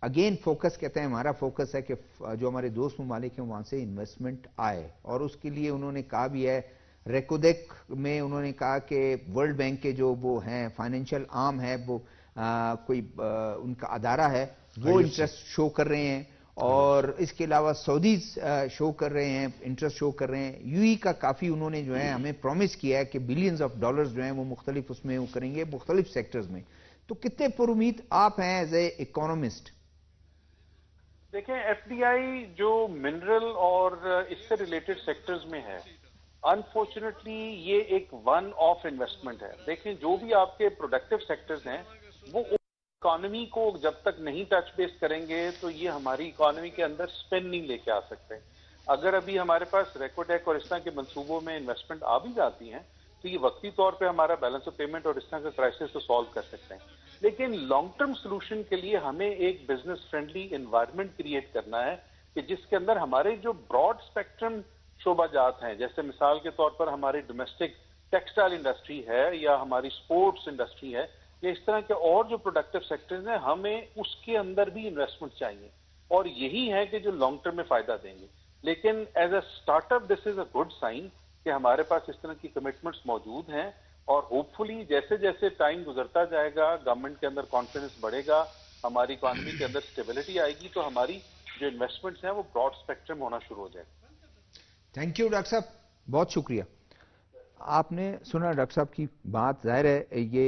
Speaker 1: अगेन फोकस कहते हैं हमारा फोकस है कि जो हमारे दोस्त ममालिक हैं वहां से इन्वेस्टमेंट आए और उसके लिए उन्होंने कहा भी है रेकोदेक में उन्होंने कहा कि वर्ल्ड बैंक के जो वो हैं फाइनेंशियल आम है वो आ, कोई आ, उनका अदारा है वो इंटरेस्ट शो कर रहे हैं और इसके अलावा सऊदी शो कर रहे हैं इंटरेस्ट शो कर रहे हैं यूई e का काफ़ी उन्होंने जो है हमें प्रॉमिस किया है कि बिलियंस ऑफ डॉलर्स जो हैं वो मुख्तलिफ उसमें वो करेंगे मुख्तलिफ सेक्टर्स में तो कितने पुरुमीद आप हैं एज ए इकोनॉमिस्ट
Speaker 5: देखें एफ जो मिनरल और इससे रिलेटेड सेक्टर्स में है अनफॉर्चुनेटली ये एक वन ऑफ इन्वेस्टमेंट है देखें जो भी आपके प्रोडक्टिव सेक्टर्स हैं वो इकॉनमी को जब तक नहीं टच बेस करेंगे तो ये हमारी इकॉनमी के अंदर स्पिन नहीं लेके आ सकते अगर अभी हमारे पास रेकोटेक और इस तरह के मंसूबों में इन्वेस्टमेंट आ भी जाती हैं तो ये वक्ती तौर पे हमारा बैलेंस ऑफ पेमेंट और इस तरह का क्राइसिस तो सॉल्व कर सकते हैं लेकिन लॉन्ग टर्म सोल्यूशन के लिए हमें एक बिजनेस फ्रेंडली इन्वायरमेंट क्रिएट करना है कि जिसके अंदर हमारे जो ब्रॉड स्पेक्ट्रम जात हैं जैसे मिसाल के तौर पर हमारी डोमेस्टिक टेक्सटाइल इंडस्ट्री है या हमारी स्पोर्ट्स इंडस्ट्री है या इस तरह के और जो प्रोडक्टिव सेक्टर्स हैं हमें उसके अंदर भी इन्वेस्टमेंट चाहिए और यही है कि जो लॉन्ग टर्म में फायदा देंगे लेकिन as a startup this is a good sign कि हमारे पास इस तरह की कमिटमेंट्स मौजूद हैं और होपफुली जैसे जैसे टाइम गुजरता जाएगा गवर्नमेंट के अंदर कॉन्फिडेंस बढ़ेगा हमारी इकॉनमी के अंदर स्टेबिलिटी आएगी तो हमारी जो इन्वेस्टमेंट्स हैं वो ब्रॉड स्पेक्ट्रम होना शुरू हो जाएगा
Speaker 1: थैंक यू डॉक्टर साहब बहुत शुक्रिया आपने सुना डॉक्टर साहब की बात जाहिर है ये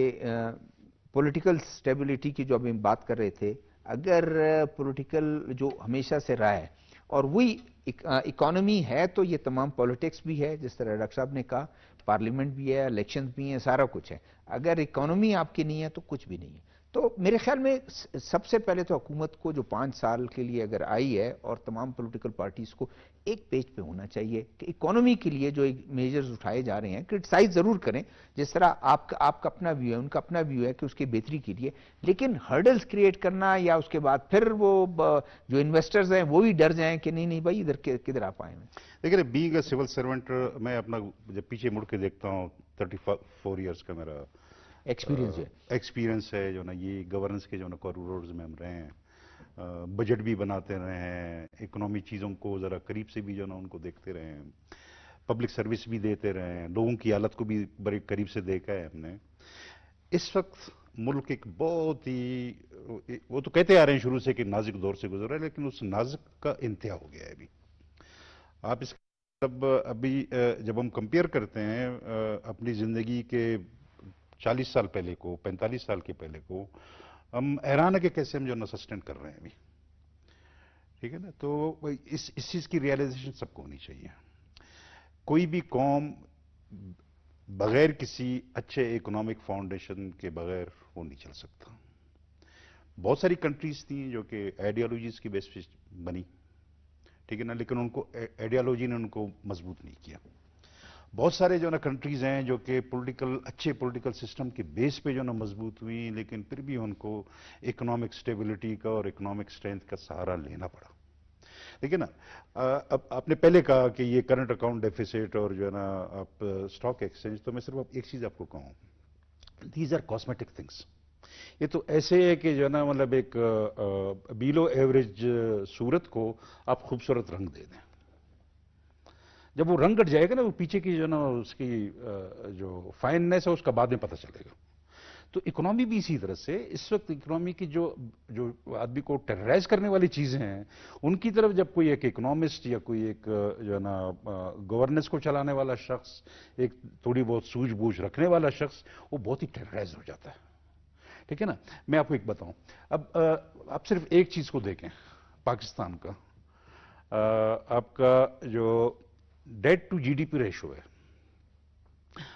Speaker 1: पॉलिटिकल स्टेबिलिटी की जो अभी हम बात कर रहे थे अगर पॉलिटिकल जो हमेशा से रहा है और वही इकोनॉमी है तो ये तमाम पॉलिटिक्स भी है जिस तरह डॉक्टर साहब ने कहा पार्लियामेंट भी है इलेक्शन भी हैं सारा कुछ है अगर इकोनॉमी आपकी नहीं है तो कुछ भी नहीं है तो मेरे ख्याल में सबसे पहले तो हुकूमत को जो पाँच साल के लिए अगर आई है और तमाम पॉलिटिकल पार्टीज़ को एक पेज पे होना चाहिए कि इकोनॉमी के लिए जो एक मेजर्स उठाए जा रहे हैं क्रिटिसाइज ज़रूर करें जिस तरह आपका आपका अपना व्यू है उनका अपना व्यू है कि उसकी बेहतरी के लिए लेकिन हर्डल्स क्रिएट करना या उसके बाद फिर वो जो इन्वेस्टर्स हैं वो भी डर जाएँ कि नहीं नहीं भाई इधर किधर आप आए हैं देखिए बींग सिविल सर्वेंट मैं अपना जब पीछे
Speaker 2: मुड़ के देखता हूँ थर्टी फोर ईयर्स का मेरा एक्सपीरियंस uh, है एक्सपीरियंस है जो ना ये गवर्नेंस के जो ना कॉरिडोर्स में हम रहे हैं बजट uh, भी बनाते रहे हैं इकोनॉमी चीज़ों को ज़रा करीब से भी जो ना उनको देखते रहे हैं पब्लिक सर्विस भी देते रहे हैं लोगों की हालत को भी बड़े करीब से देखा है हमने इस वक्त मुल्क एक बहुत ही वो तो कहते आ रहे हैं शुरू से कि नाजुक दौर से गुजर रहा है लेकिन उस नाजुक का इंतहा हो गया है अभी आप इस तब अभी जब हम कंपेयर करते हैं अपनी ज़िंदगी के 40 साल पहले को 45 साल के पहले को हम हैरान है कि कैसे हम जो ना सस्टेन कर रहे हैं अभी ठीक है ना तो इस इस चीज़ की रियलाइजेशन सबको होनी चाहिए कोई भी कौम बगैर किसी अच्छे इकोनॉमिक फाउंडेशन के बगैर वो नहीं चल सकता बहुत सारी कंट्रीज थी जो कि आइडियोलॉजीज की बेस बनी ठीक है ना लेकिन उनको आइडियोलॉजी ने उनको मजबूत नहीं किया बहुत सारे जो ना कंट्रीज हैं जो कि पॉलिटिकल अच्छे पॉलिटिकल सिस्टम के बेस पे जो ना मजबूत हुई लेकिन फिर भी उनको इकोनॉमिक स्टेबिलिटी का और इकोनॉमिक स्ट्रेंथ का सहारा लेना पड़ा देखिए ना अब आपने पहले कहा कि ये करंट अकाउंट डेफिसिट और जो है ना आप स्टॉक एक्सचेंज तो मैं सिर्फ एक चीज़ आपको कहूँ दीज आर कॉस्मेटिक थिंग्स ये तो ऐसे है कि जो है ना मतलब एक बिलो एवरेज सूरत को आप खूबसूरत रंग दे दें जब वो रंग कट जाएगा ना वो पीछे की जो ना उसकी जो फाइननेस है उसका बाद में पता चलेगा तो इकोनॉमी भी इसी तरह से इस वक्त इकोनॉमी की जो जो आदमी को टेरराइज करने वाली चीज़ें हैं उनकी तरफ जब कोई एक इकोनॉमिस्ट या कोई एक जो है ना गवर्नेंस को चलाने वाला शख्स एक थोड़ी बहुत सूझबूझ रखने वाला शख्स वो बहुत ही टेरराइज हो जाता है ठीक है ना मैं आपको एक बताऊं अब आप सिर्फ एक चीज़ को देखें पाकिस्तान का आपका जो डेट टू जीडीपी रेशो है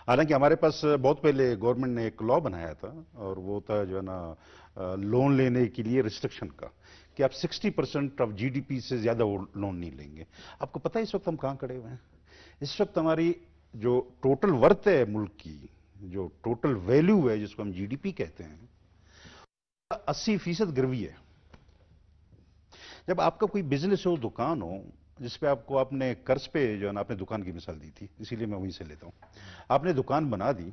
Speaker 2: हालांकि हमारे पास बहुत पहले गवर्नमेंट ने एक लॉ बनाया था और वो था जो है ना लोन लेने के लिए रिस्ट्रिक्शन का कि आप 60 परसेंट ऑफ जीडीपी से ज्यादा वो लोन नहीं लेंगे आपको पता है इस वक्त हम कहां खड़े हुए हैं इस वक्त हमारी जो टोटल वर्थ है मुल्क की जो टोटल वैल्यू है जिसको हम जीडीपी कहते हैं अस्सी फीसद गिरवी है जब आपका कोई बिजनेस हो दुकान हो जिस पे आपको आपने कर्ज पे जो है ना आपने दुकान की मिसाल दी थी इसीलिए मैं वहीं से लेता हूँ आपने दुकान बना दी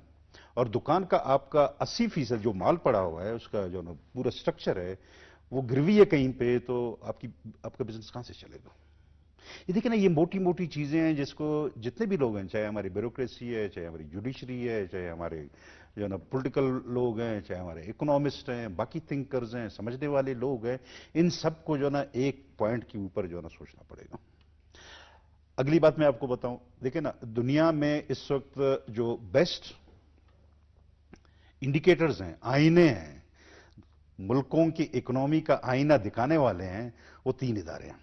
Speaker 2: और दुकान का आपका अस्सी फीसद जो माल पड़ा हुआ है उसका जो ना पूरा स्ट्रक्चर है वो गिरवी है कहीं पे तो आपकी आपका बिजनेस कहाँ से चलेगा ये देखिए ना ये मोटी मोटी चीज़ें हैं जिसको जितने भी लोग हैं चाहे हमारी ब्यूरोक्रेसी है चाहे हमारी जुडिशरी है चाहे हमारे जो है ना पोलिटिकल लोग हैं चाहे हमारे इकोनॉमिस्ट हैं बाकी थिंकर्स हैं समझने वाले लोग हैं इन सबको जो है ना एक पॉइंट के ऊपर जो है ना सोचना पड़ेगा अगली बात मैं आपको बताऊं देखिए ना दुनिया में इस वक्त जो बेस्ट इंडिकेटर्स हैं आईने हैं मुल्कों की इकोनॉमी का आईना दिखाने वाले हैं वो तीन इदारे हैं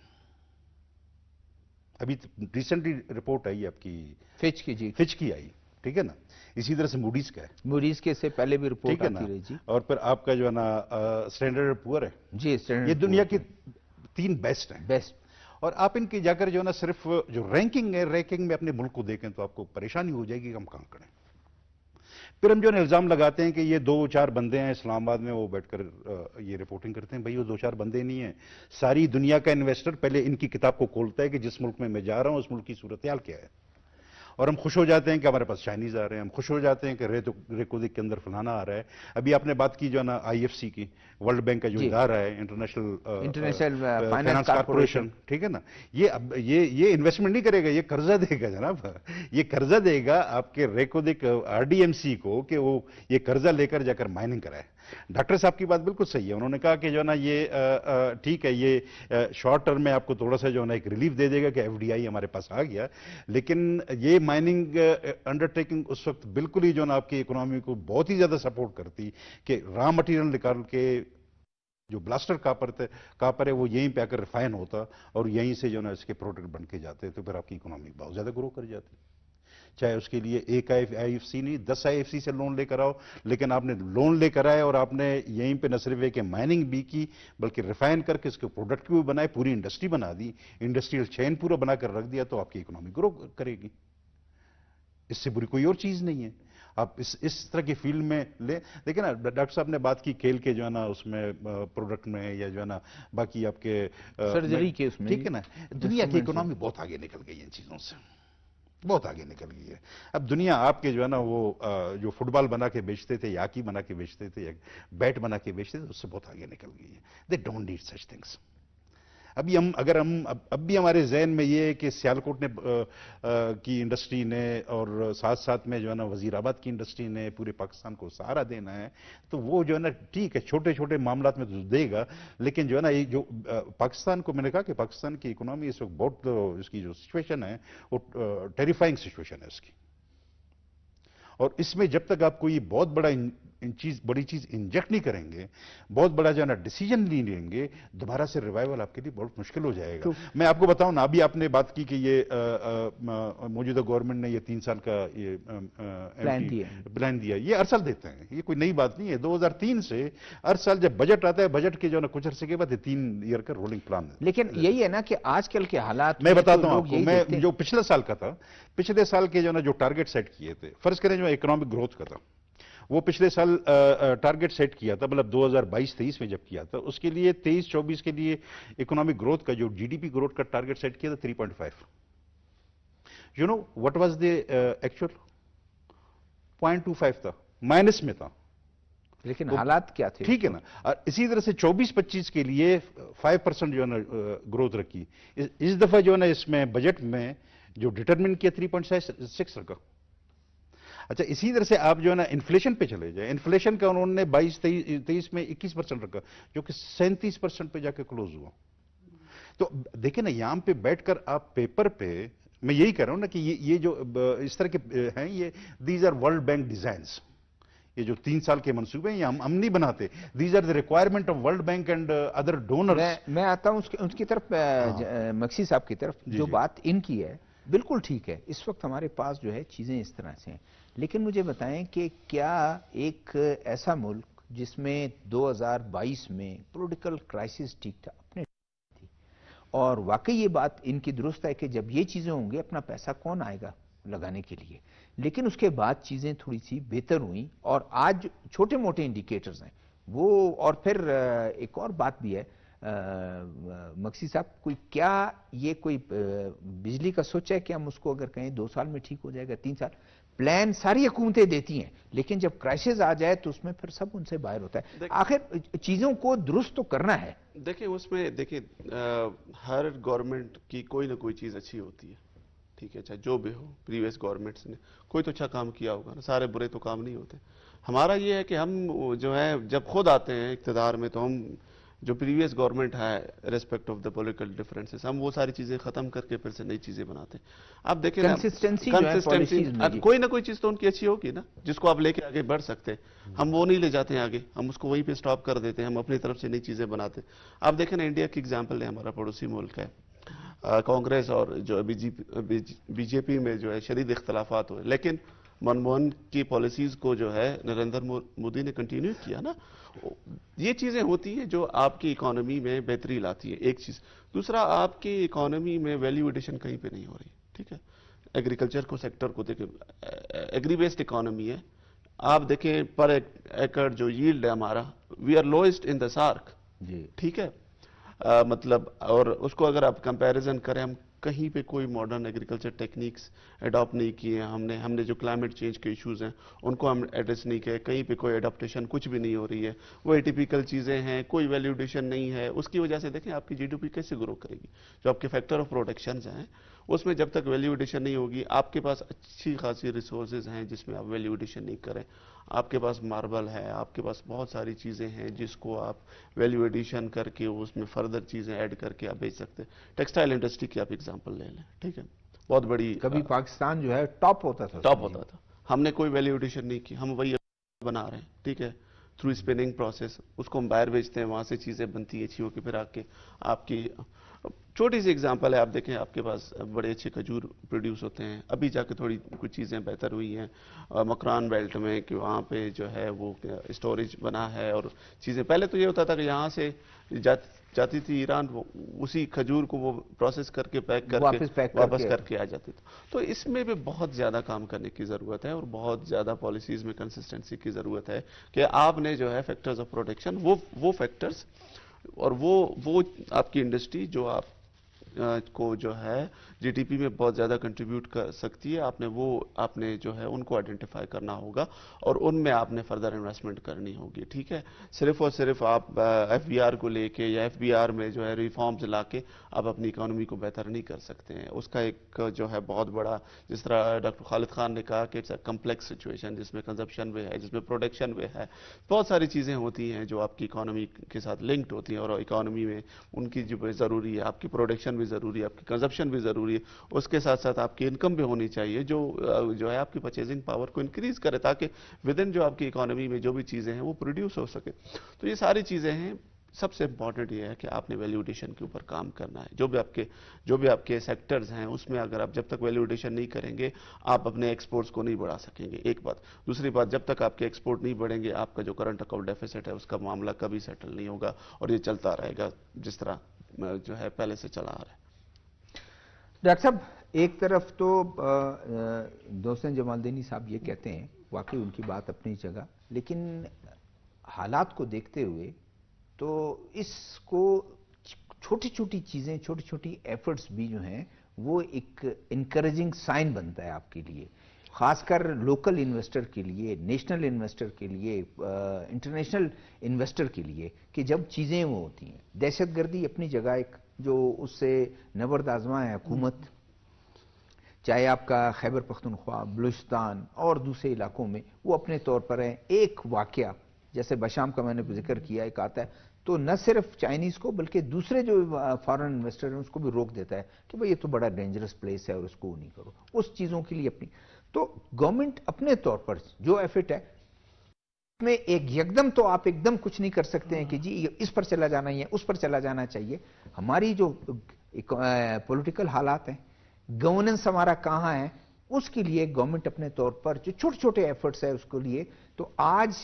Speaker 2: अभी रिसेंटली रिपोर्ट आई आपकी फिच की जी फिच की आई ठीक है ना इसी तरह से मूडीज का है मूडीज के से पहले भी रिपोर्ट ठीक है ना जी और फिर आपका जो है ना स्टैंडर्ड पुअर है जी स्टैंडर्ड ये दुनिया की तीन बेस्ट हैं बेस्ट और आप इनकी जाकर जो ना सिर्फ जो रैंकिंग है रैंकिंग में अपने मुल्क को देखें तो आपको परेशानी हो जाएगी हम कहाँ करें फिर हम जो इल्ज़ाम लगाते हैं कि ये दो चार बंदे हैं इस्लामाबाद में वो बैठकर ये रिपोर्टिंग करते हैं भाई वो दो चार बंदे नहीं हैं सारी दुनिया का इन्वेस्टर पहले इनकी किताब को खोलता है कि जिस मुल्क में मैं जा रहा हूँ उस मुल्क की सूरत हाल क्या है और हम खुश हो जाते हैं कि हमारे पास चाइनीज़ आ रहे हैं हम खुश हो जाते हैं कि रेत रेकोदिक के अंदर फलाना आ रहा है अभी आपने बात की जो ना आईएफसी की वर्ल्ड बैंक का जो इदारा है इंटरनेशनल इंटरनेशनल फाइनेंस कॉर्पोरेशन ठीक है ना ये अब ये ये इन्वेस्टमेंट नहीं करेगा ये कर्जा देगा जनाब ये कर्जा देगा आपके रेकोदिक सी को कि वो ये कर्जा लेकर जाकर माइनिंग कराए डॉक्टर साहब की बात बिल्कुल सही है उन्होंने कहा कि जो है ना ये ठीक है ये शॉर्ट टर्म में आपको थोड़ा सा जो है ना एक रिलीफ दे देगा कि एफडीआई हमारे पास आ गया लेकिन ये माइनिंग अंडरटेकिंग उस वक्त बिल्कुल ही जो है ना आपकी इकोनॉमी को बहुत ही ज़्यादा सपोर्ट करती कि रॉ मटेरियल निकाल के जो ब्लास्टर कापर थे कापर है वो यहीं पे आकर रिफाइन होता और यहीं से जो है ना इसके प्रोडक्ट बन के जाते तो फिर आपकी इकोनॉमी बहुत ज़्यादा ग्रो कर जाती चाहे उसके लिए एक आई एफ सी नहीं दस आई एफ सी से लोन लेकर आओ लेकिन आपने लोन लेकर आए और आपने यहीं पे न सिर्फ एक माइनिंग भी की बल्कि रिफाइन करके इसके प्रोडक्ट भी बनाए पूरी इंडस्ट्री बना दी इंडस्ट्रियल चेन पूरा बनाकर रख दिया तो आपकी इकोनॉमी ग्रो करेगी इससे बुरी कोई और चीज़ नहीं है आप इस इस तरह की फील्ड में ले देखिए ना डॉक्टर साहब ने बात की खेल के जो है ना उसमें प्रोडक्ट में या जो है ना बाकी आपके सर्जरी के उसमें ठीक है ना दुनिया की इकोनॉमी बहुत आगे निकल गई इन चीज़ों से बहुत आगे निकल गई है अब दुनिया आपके जो है ना वो जो फुटबॉल बना के बेचते थे याकी बना के बेचते थे या बैट बना के बेचते थे उससे बहुत आगे निकल गई है they don't need such things अभी हम अगर हम अब, अब भी हमारे जहन में ये है कि सियालकोट ने आ, आ, की इंडस्ट्री ने और साथ साथ में जो है ना वजीराबाद की इंडस्ट्री ने पूरे पाकिस्तान को सहारा देना है तो वो जो है ना ठीक है छोटे छोटे मामला में तो देगा लेकिन जो है ना ये जो आ, पाकिस्तान को मैंने कहा कि पाकिस्तान की इकोनॉमी इस वक्त बहुत इसकी जो सिचुएशन है वो टेरिफाइंग सिचुएशन है इसकी और इसमें जब तक आप कोई बहुत बड़ा इन चीज बड़ी चीज इंजेक्ट नहीं करेंगे बहुत बड़ा जो है ना डिसीजन नहीं लेंगे दोबारा से रिवाइवल आपके लिए बहुत मुश्किल हो जाएगा मैं आपको बताऊं ना अभी आपने बात की कि ये मौजूदा गवर्नमेंट ने ये तीन साल का ये प्लान दिया प्लान दिया ये हर साल देते हैं ये कोई नई बात नहीं है दो से हर साल जब बजट आता है बजट के जो ना कुछ अरसे के बाद तीन ईयर का रोलिंग प्लान
Speaker 1: लेकिन यही है ना कि आजकल के हालात मैं तो बताता हूँ आपको मैं
Speaker 2: जो पिछले साल का था पिछले साल के जो ना जो टारगेट सेट किए थे फर्ज करें जो इकोनॉमिक ग्रोथ का था वो पिछले साल टारगेट सेट किया था मतलब 2022-23 में जब किया था उसके लिए 23-24 के लिए इकोनॉमिक ग्रोथ का जो जीडीपी ग्रोथ का टारगेट सेट किया था 3.5 you know what was the actual 0.25 था माइनस में था लेकिन तो हालात क्या थे ठीक है ना और इसी तरह से 24-25 के लिए 5 परसेंट जो है ना ग्रोथ रखी इस, इस दफा जो है ना इसमें बजट में जो डिटरमिन किया थ्री पॉइंट सिक्स रखा अच्छा इसी तरह से आप जो है ना इन्फ्लेशन पे चले जाए इन्फ्लेशन का उन्होंने बाईस तेईस में इक्कीस परसेंट रखा जो कि सैंतीस परसेंट पे जाके क्लोज हुआ तो देखिए ना यहां पे बैठकर आप पेपर पे मैं यही कह रहा हूं ना कि ये ये जो इस तरह के हैं ये these are world bank design ये जो तीन साल के मंसूबे हैं ये हम हम नहीं बनाते these are the requirement of world bank and other
Speaker 1: donor मैं, मैं आता हूं उसके, उनकी तरफ हाँ। मक्सी साहब की तरफ जो बात इनकी है बिल्कुल ठीक है इस वक्त हमारे पास जो है चीजें इस तरह से हैं लेकिन मुझे बताएं कि क्या एक ऐसा मुल्क जिसमें 2022 में पोलिटिकल क्राइसिस ठीक था अपने थी और वाकई ये बात इनकी दुरुस्त है कि जब ये चीज़ें होंगी अपना पैसा कौन आएगा लगाने के लिए लेकिन उसके बाद चीज़ें थोड़ी सी बेहतर हुई और आज छोटे मोटे इंडिकेटर्स हैं वो और फिर एक और बात भी है मक्सी साहब कोई क्या ये कोई बिजली का सोच है कि हम उसको अगर कहें दो साल में ठीक हो जाएगा तीन साल प्लान सारी हुकूमतें देती हैं लेकिन जब क्राइसिस आ जाए तो उसमें फिर सब उनसे बाहर होता है आखिर चीज़ों को दुरुस्त तो करना है
Speaker 3: देखिए उसमें देखिए हर गवर्नमेंट की कोई ना कोई चीज़ अच्छी होती है ठीक है चाहे जो भी हो प्रीवियस गवर्नमेंट्स ने कोई तो अच्छा काम किया होगा ना सारे बुरे तो काम नहीं होते हमारा ये है कि हम जो है जब खुद आते हैं इकतदार में तो हम जो प्रीवियस गवर्नमेंट है respect of the political differences हम वो सारी चीजें खत्म करके फिर से नई चीजें बनाते आप देखें कंसिस्टेंसी कंसिस्टेंसी कोई ना कोई चीज तो उनकी अच्छी होगी ना जिसको आप लेके आगे बढ़ सकते हम वो नहीं ले जाते हैं आगे हम उसको वहीं पे स्टॉप कर देते हैं हम अपनी तरफ से नई चीजें बनाते आप देखें ना इंडिया की एग्जाम्पल है हमारा पड़ोसी मुल्क है कांग्रेस और जो बीजेपी में जो है शरीद इख्तलाफात हुए लेकिन मनमोहन की पॉलिसीज को जो है नरेंद्र मोदी ने कंटिन्यू किया ना ये चीज़ें होती हैं जो आपकी इकोनॉमी में बेहतरी लाती है एक चीज़ दूसरा आपकी इकोनॉमी में वैल्यू एडिशन कहीं पे नहीं हो रही ठीक है एग्रीकल्चर को सेक्टर को देखें एग्री बेस्ड इकोनॉमी है आप देखें पर एकड़ जो यील्ड है हमारा we are lowest in the SAARC ठीक है आ, मतलब और उसको अगर आप कंपेरिजन करें हम कहीं पे कोई मॉडर्न एग्रीकल्चर टेक्निक्स एडॉप्ट नहीं किए हैं हमने हमने जो क्लाइमेट चेंज के इश्यूज़ हैं उनको हम एड्रेस नहीं किया कहीं पे कोई एडॉप्टेशन कुछ भी नहीं हो रही है वही टिपिकल चीज़ें हैं कोई वैल्यूडेशन नहीं है उसकी वजह से देखें आपकी जी कैसे ग्रो करेगी जो आपके फैक्टर ऑफ प्रोडक्शन हैं उसमें जब तक वैल्यू एडिशन नहीं होगी आपके पास अच्छी खासी रिसोर्सेज हैं जिसमें आप वैल्यू एडिशन नहीं करें आपके पास मार्बल है आपके पास बहुत सारी चीज़ें हैं जिसको आप वैल्यू एडिशन करके उसमें फर्दर चीज़ें ऐड करके आप बेच सकते हैं टेक्सटाइल इंडस्ट्री की आप एग्जाम्पल ले लें ठीक है बहुत बड़ी कभी पाकिस्तान जो है टॉप होता था टॉप होता था हमने कोई वैल्यू एडिशन नहीं की हम वही बना रहे हैं ठीक है थ्रू स्पिनिंग प्रोसेस उसको हम बाहर बेचते हैं वहाँ से चीज़ें बनती है अच्छी होकर फिर आके आपकी छोटी सी एग्जांपल है आप देखें आपके पास बड़े अच्छे खजूर प्रोड्यूस होते हैं अभी जाके थोड़ी कुछ चीज़ें बेहतर हुई हैं मकरान बेल्ट में कि वहाँ पे जो है वो स्टोरेज बना है और चीज़ें पहले तो ये होता था कि यहाँ से जा, जाती थी ईरान उसी खजूर को वो प्रोसेस करके पैक करके वापस, पैक वापस करके, करके आ जाती थी तो इसमें भी बहुत ज़्यादा काम करने की ज़रूरत है और बहुत ज़्यादा पॉलिसीज़ में कंसिस्टेंसी की ज़रूरत है कि आपने जो है फैक्टर्स ऑफ प्रोटेक्शन वो वो फैक्टर्स और वो वो आपकी इंडस्ट्री जो आप को जो है जीडीपी में बहुत ज़्यादा कंट्रीब्यूट कर सकती है आपने वो आपने जो है उनको आइडेंटिफाई करना होगा और उनमें आपने फर्दर इन्वेस्टमेंट करनी होगी ठीक है सिर्फ और सिर्फ आप एफ बी आर को लेके या एफ बी आर में जो है रिफॉर्म्स ला के आप अपनी इकोनॉमी को बेहतर नहीं कर सकते हैं उसका एक जो है बहुत बड़ा जिस तरह डॉक्टर खालिद खान ने कहा कि इट्स अ कम्प्लेक्स सिचुएशन जिसमें कंजप्शन वे है जिसमें प्रोडक्शन वे है बहुत सारी चीज़ें होती हैं जो आपकी इकोनॉमी के साथ लिंक्ड होती हैं और इकोनॉमी में उनकी जो ज़रूरी है आपकी प्रोडक्शन भी ज़रूरी है आपकी कंजप्शन भी ज़रूरी जरूरी है उसके साथ साथ आपकी इनकम भी होनी चाहिए जो जो है आपकी परचेजिंग पावर को इंक्रीज करे ताकि विद इन जो आपकी इकोनॉमी में जो भी चीज़ें हैं वो प्रोड्यूस हो सके तो ये सारी चीज़ें हैं सबसे इंपॉर्टेंट ये है कि आपने वैल्यूडेशन के ऊपर काम करना है जो भी आपके जो भी आपके सेक्टर्स हैं उसमें अगर आप जब तक वैल्यूडेशन नहीं करेंगे आप अपने एक्सपोर्ट्स को नहीं बढ़ा सकेंगे एक बात दूसरी बात जब तक आपके एक्सपोर्ट नहीं बढ़ेंगे आपका जो करंट अकाउंट डेफिसिट है उसका मामला कभी सेटल नहीं होगा और ये चलता रहेगा जिस तरह जो है पहले से चला आ रहा है
Speaker 1: डॉक्टर साहब एक तरफ तो दोसन जमालदीनी साहब ये कहते हैं वाकई उनकी बात अपनी जगह लेकिन हालात को देखते हुए तो इसको छोटी छोटी चीज़ें छोटी छोटी एफर्ट्स भी जो हैं वो एक इंकरेजिंग साइन बनता है आपके लिए खासकर लोकल इन्वेस्टर के लिए नेशनल इन्वेस्टर के लिए इंटरनेशनल इन्वेस्टर के लिए कि जब चीज़ें वो होती हैं दहशतगर्दी अपनी जगह एक जो उससे नबर्द आजमा है हुकूमत चाहे आपका खैबर पख्तनख्वा बलुस्तान और दूसरे इलाकों में वो अपने तौर पर हैं एक वाक़ जैसे बशाम का मैंने जिक्र किया एक आता है तो न सिर्फ चाइनीज़ को बल्कि दूसरे जो फॉरेन इन्वेस्टर हैं उसको भी रोक देता है कि भाई ये तो बड़ा डेंजरस प्लेस है और उसको नहीं करो उस चीज़ों के लिए अपनी तो गवर्नमेंट अपने तौर पर जो एफिट है में एक यकदम तो आप एकदम कुछ नहीं कर सकते हैं कि जी इस पर चला जाना है उस पर चला जाना चाहिए हमारी जो पॉलिटिकल हालात हैं गवर्नेंस हमारा कहाँ है उसके लिए गवर्नमेंट अपने तौर पर जो छोटे छोटे एफर्ट्स है उसके लिए तो आज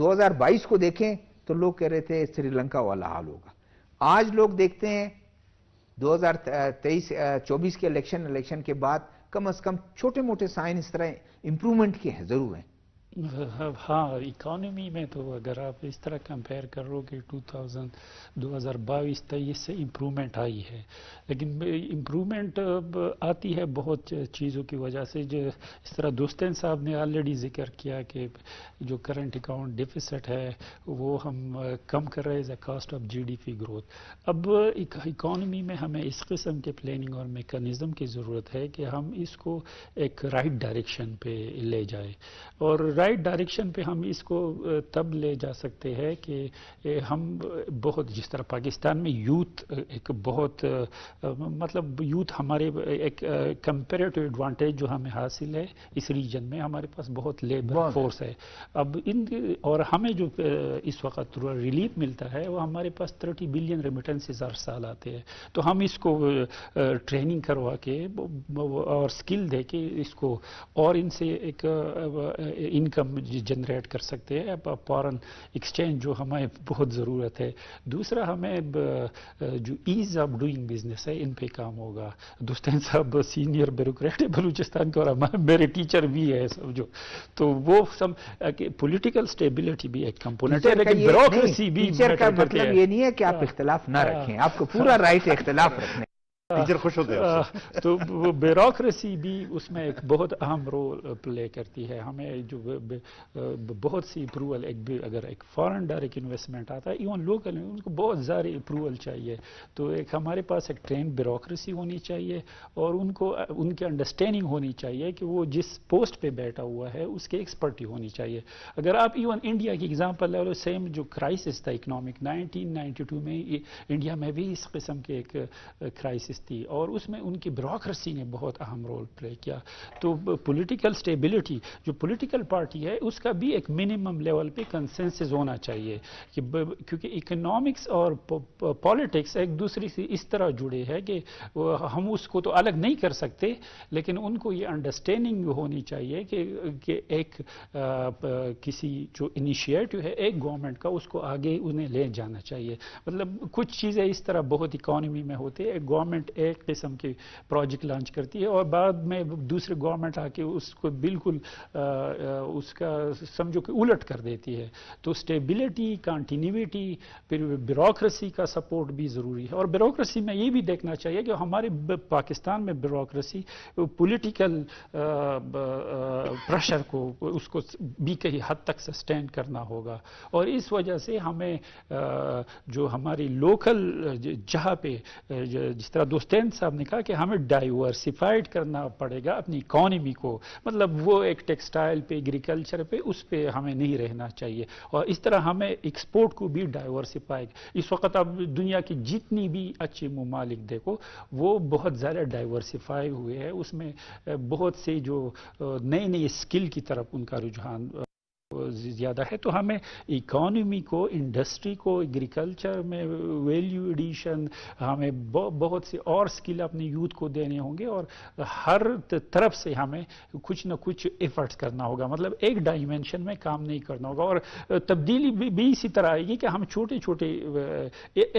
Speaker 1: 2022 को देखें तो लोग कह रहे थे श्रीलंका वाला हाल होगा आज लोग देखते हैं 2023 24 के इलेक्शन इलेक्शन के बाद कम अज कम छोटे मोटे साइन इस तरह इंप्रूवमेंट के हैं जरूर हैं
Speaker 4: हाँ इकोनॉमी में तो अगर आप इस तरह कंपेयर करोगे 2000 2022 तेईस से इम्प्रूवमेंट आई है लेकिन इम्प्रूवमेंट आती है बहुत चीज़ों की वजह से जो इस तरह दोस्तन साहब ने ऑलरेडी जिक्र किया कि जो करंट अकाउंट डिफिसिट है वो हम कम कर रहे हैं कास्ट ऑफ जीडीपी ग्रोथ अब इकोनॉमी में हमें इस किस्म के प्लानिंग और मेकनिज़म की ज़रूरत है कि हम इसको एक राइट डायरेक्शन पे ले जाए और राइट डायरेक्शन पे हम इसको तब ले जा सकते हैं कि हम बहुत जिस तरह पाकिस्तान में यूथ एक बहुत मतलब यूथ हमारे एक कंपेरेटिव एडवांटेज जो हमें हासिल है इस रीजन में हमारे पास बहुत लेबर फोर्स है अब इन और हमें जो इस वक्त रिलीफ मिलता है वो हमारे पास थर्टी बिलियन रेमिटेंसेज हर साल आते हैं तो हम इसको ट्रेनिंग करवा के और स्किल दे के इसको और इनसे एक इन इनकम जनरेट कर सकते हैं फॉरन एक्सचेंज जो हमें बहुत ज़रूरत है दूसरा हमें जो ईज़ ऑफ डूइंग बिजनेस है इन पे काम होगा दोस्तान साहब सीनियर ब्यूरोक्रेट है बलूचिस्तान के और [laughs] मेरे टीचर भी है सब जो तो वो सब पोलिटिकल स्टेबिलिटी भी एक कंपोनेंट है लेकिन ब्यूरोसी भी टीचर का मतलब ये नहीं है कि आप हाँ। इख्तलाफ ना हाँ। रखें आपको पूरा राइट हाँ। इख्तलाफ रखने
Speaker 1: टीचर खुश होते
Speaker 4: हैं [laughs] तो ब्यूरोक्रेसी भी उसमें एक बहुत अहम रोल प्ले uh, करती है हमें जो uh, बहुत सी अप्रूवल एक अगर एक फॉरेन डायरेक्ट इन्वेस्टमेंट आता है इवन लोकल उनको बहुत सारे अप्रूवल चाहिए तो एक हमारे पास एक ट्रेन ब्यूरोक्रेसी होनी चाहिए और उनको uh, उनकी अंडरस्टैंडिंग होनी चाहिए कि वो जिस पोस्ट पर बैठा हुआ है उसकी एक्सपर्टी होनी चाहिए अगर आप इवन इंडिया की एग्जाम्पल ले लो सेम जो क्राइसिस था इकोनॉमिक टू में इंडिया में भी इस किस्म के एक क्राइसिस थी और उसमें उनकी ब्रोक्रेसी ने बहुत अहम रोल प्ले किया तो पॉलिटिकल स्टेबिलिटी जो पॉलिटिकल पार्टी है उसका भी एक मिनिमम लेवल पे कंसेंसस होना चाहिए कि क्योंकि इकोनॉमिक्स और पॉलिटिक्स एक दूसरे से इस तरह जुड़े हैं कि हम उसको तो अलग नहीं कर सकते लेकिन उनको ये अंडरस्टैंडिंग होनी चाहिए कि, कि एक आ, किसी जो इनिशिएटिव है एक गवर्नमेंट का उसको आगे उन्हें ले जाना चाहिए मतलब कुछ चीज़ें इस तरह बहुत इकोनॉमी में होती है एक गवर्नमेंट गवर्नमेंट एक किस्म की प्रोजेक्ट लॉन्च करती है और बाद में दूसरे गवर्नमेंट आके उसको बिल्कुल उसका समझो कि उलट कर देती है तो स्टेबिलिटी कंटिन्यूटी फिर ब्यूरोसी का सपोर्ट भी ज़रूरी है और ब्यूरोसी में ये भी देखना चाहिए कि हमारे पाकिस्तान में ब्यूरोसी पोलिटिकल प्रेशर को उसको भी कहीं हद तक सस्टेन करना होगा और इस वजह से हमें जो हमारी लोकल जहाँ पे जिस तरह मुस्तैन साहब ने कहा कि हमें डाइवर्सिफाइड करना पड़ेगा अपनी इकॉनमी को मतलब वो एक टेक्सटाइल पे एग्रीकल्चर पे उस पर हमें नहीं रहना चाहिए और इस तरह हमें एक्सपोर्ट को भी डाइवर्सिफाइड इस वक्त अब दुनिया की जितनी भी अच्छी ममालिक देखो वो बहुत ज़्यादा डाइवर्सिफाई हुए हैं उसमें बहुत से जो नए नए स्किल की तरफ उनका रुझान ज़्यादा है तो हमें इकोनॉमी को इंडस्ट्री को एग्रीकल्चर में वैल्यू एडिशन हमें बहुत से और स्किल अपने यूथ को देने होंगे और हर तरफ से हमें कुछ ना कुछ एफर्ट्स करना होगा मतलब एक डायमेंशन में काम नहीं करना होगा और तब्दीली भी, भी इसी तरह आएगी कि हम छोटे छोटे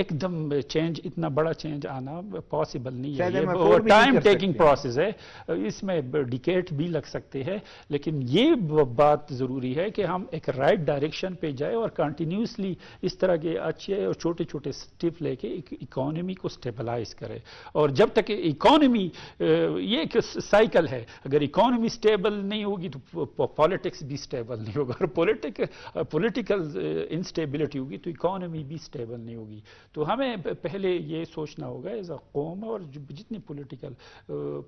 Speaker 4: एकदम चेंज इतना बड़ा चेंज आना पॉसिबल नहीं है टाइम टेकिंग प्रोसेस है इसमें डिकेट भी लग सकते हैं लेकिन ये बात ज़रूरी है कि कि हम एक राइट डायरेक्शन पे जाए और कंटिन्यूसली इस तरह के अच्छे और छोटे छोटे स्टेप लेके इकोनॉमी को स्टेबलाइज करें और जब तक इकोनॉमी ये एक साइकिल है अगर इकोनॉमी स्टेबल नहीं होगी तो पॉलिटिक्स भी स्टेबल नहीं होगा और पॉलिटिक पॉलिटिकल इंस्टेबिलिटी होगी तो इकोनॉमी भी स्टेबल नहीं होगी तो हमें पहले ये सोचना होगा एज अ कौम और जितनी पोलिटिकल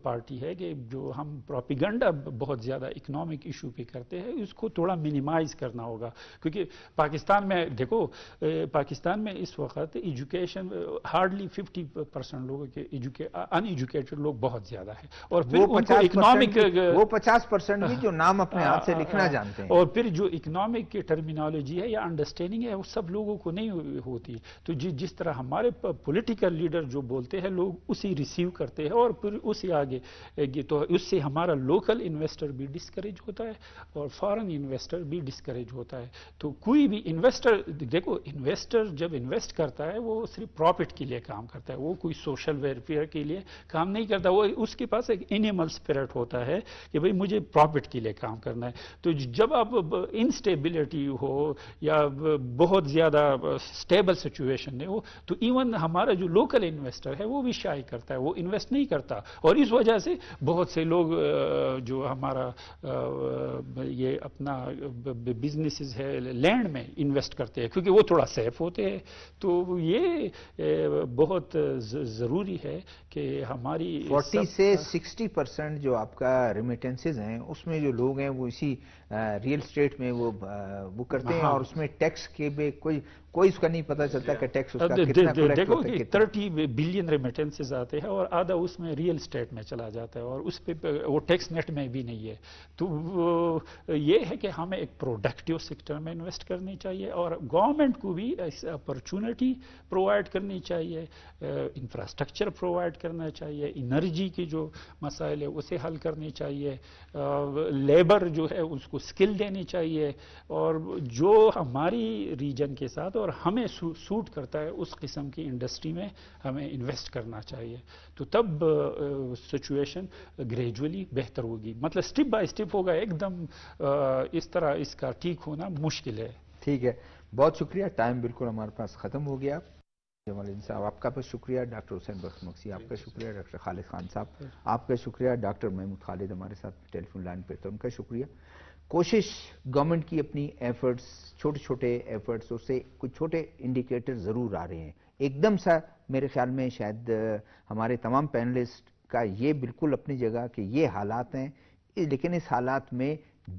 Speaker 4: पार्टी है कि जो हम प्रोपिगंडा बहुत ज़्यादा इकोनॉमिक इशू पे करते हैं उसको थोड़ा मिनिम मिनिमाइज करना होगा क्योंकि पाकिस्तान में देखो पाकिस्तान में इस वक्त एजुकेशन हार्डली 50 परसेंट लोगों के अनएजुकेटेड लोग बहुत ज्यादा है और फिर इकोनॉमिक वो 50 परसेंट भी जो नाम अपने हाथ से लिखना जानते हैं और फिर जो इकोनॉमिक की टर्मिनोलॉजी है या अंडरस्टैंडिंग है वो सब लोगों को नहीं होती तो जि, जिस तरह हमारे पोलिटिकल लीडर जो बोलते हैं लोग उसी रिसीव करते हैं और फिर उसी आगे तो उससे हमारा लोकल इन्वेस्टर भी डिस्करेज होता है और फॉरन इन्वेस्टर भी भी डिस्करेज होता है तो कोई भी इन्वेस्टर देखो इन्वेस्टर जब इन्वेस्ट करता है वो सिर्फ प्रॉफिट के लिए काम करता है वो कोई सोशल वेलफेयर के लिए काम नहीं करता वो उसके पास एक एनिमल स्पिरिट होता है कि भाई मुझे प्रॉफिट के लिए काम करना है तो जब आप इनस्टेबिलिटी हो या बहुत ज़्यादा स्टेबल सिचुएशन नहीं हो तो इवन हमारा जो लोकल इन्वेस्टर है वो भी शाई करता है वो इन्वेस्ट नहीं करता और इस वजह से बहुत से लोग जो हमारा ये अपना बिजनेसेस है लैंड में इन्वेस्ट करते हैं क्योंकि वो थोड़ा सेफ होते हैं तो ये बहुत ज़रूरी है कि हमारी 40 से
Speaker 1: 60 परसेंट जो आपका रिमिटेंसेज हैं उसमें जो लोग हैं वो इसी रियल स्टेट में वो बुक करते हैं हाँ। और उसमें टैक्स के भी कोई कोई उसका नहीं पता चलता कि टैक्स उसका दे, कितना दे, देखो कि
Speaker 4: थर्टी बिलियन रिमिटेंसेज आते हैं और आधा उसमें रियल स्टेट में चला जाता है और उस पर वो टैक्स नेट में भी नहीं है तो ये है कि हमें एक प्रोडक्टिव सेक्टर में इन्वेस्ट करनी चाहिए और गवर्नमेंट को भी अपॉर्चुनिटी प्रोवाइड करनी चाहिए इंफ्रास्ट्रक्चर प्रोवाइड करना चाहिए इनर्जी की जो मसाइल है उसे हल करनी चाहिए लेबर जो है उसको स्किल देनी चाहिए और जो हमारी रीजन के साथ और हमें सू, सूट करता है उस किस्म की इंडस्ट्री में हमें इन्वेस्ट करना चाहिए तो तब सिचुएशन ग्रेजुअली बेहतर होगी मतलब स्टेप बाय स्टेप होगा एकदम
Speaker 1: इस तरह इसका ठीक होना मुश्किल है ठीक है बहुत शुक्रिया टाइम बिल्कुल हमारे पास ख़त्म हो गया जमालुद्दीन साहब आपका बहुत शुक्रिया डॉक्टर हुसैन बख्श मक्सी आपका शुक्रिया डॉक्टर खालिद खान साहब आपका शुक्रिया डॉक्टर महमूद खालिद हमारे साथ टेलीफोन लाइन पर तो उनका शुक्रिया कोशिश गवर्नमेंट की अपनी एफर्ट्स छोटे छोटे एफर्ट्स उससे कुछ छोटे इंडिकेटर ज़रूर आ रहे हैं एकदम सा मेरे ख्याल में शायद हमारे तमाम पैनलिस्ट का ये बिल्कुल अपनी जगह कि ये हालात हैं लेकिन इस हालात में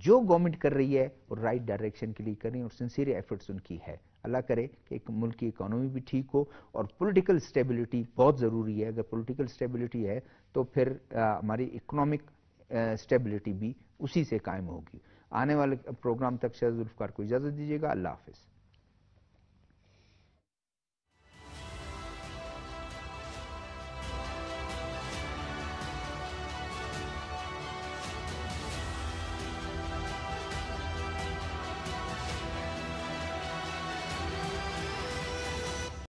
Speaker 1: जो गवर्नमेंट कर रही है वो राइट डायरेक्शन के लिए कर रही है और सिंसियर एफर्ट्स उनकी है अल्लाह करे कि एक मुल्क की इकानमी भी ठीक हो और पोलिटिकल स्टेबिलिटी बहुत ज़रूरी है अगर पोलिटिकल स्टेबिलिटी है तो फिर हमारी इकोनॉमिक स्टेबिलिटी भी उसी से कायम होगी आने वाले प्रोग्राम तक शहजुल्फकार को इजाज़त दीजिएगा अल्लाह हाफिज़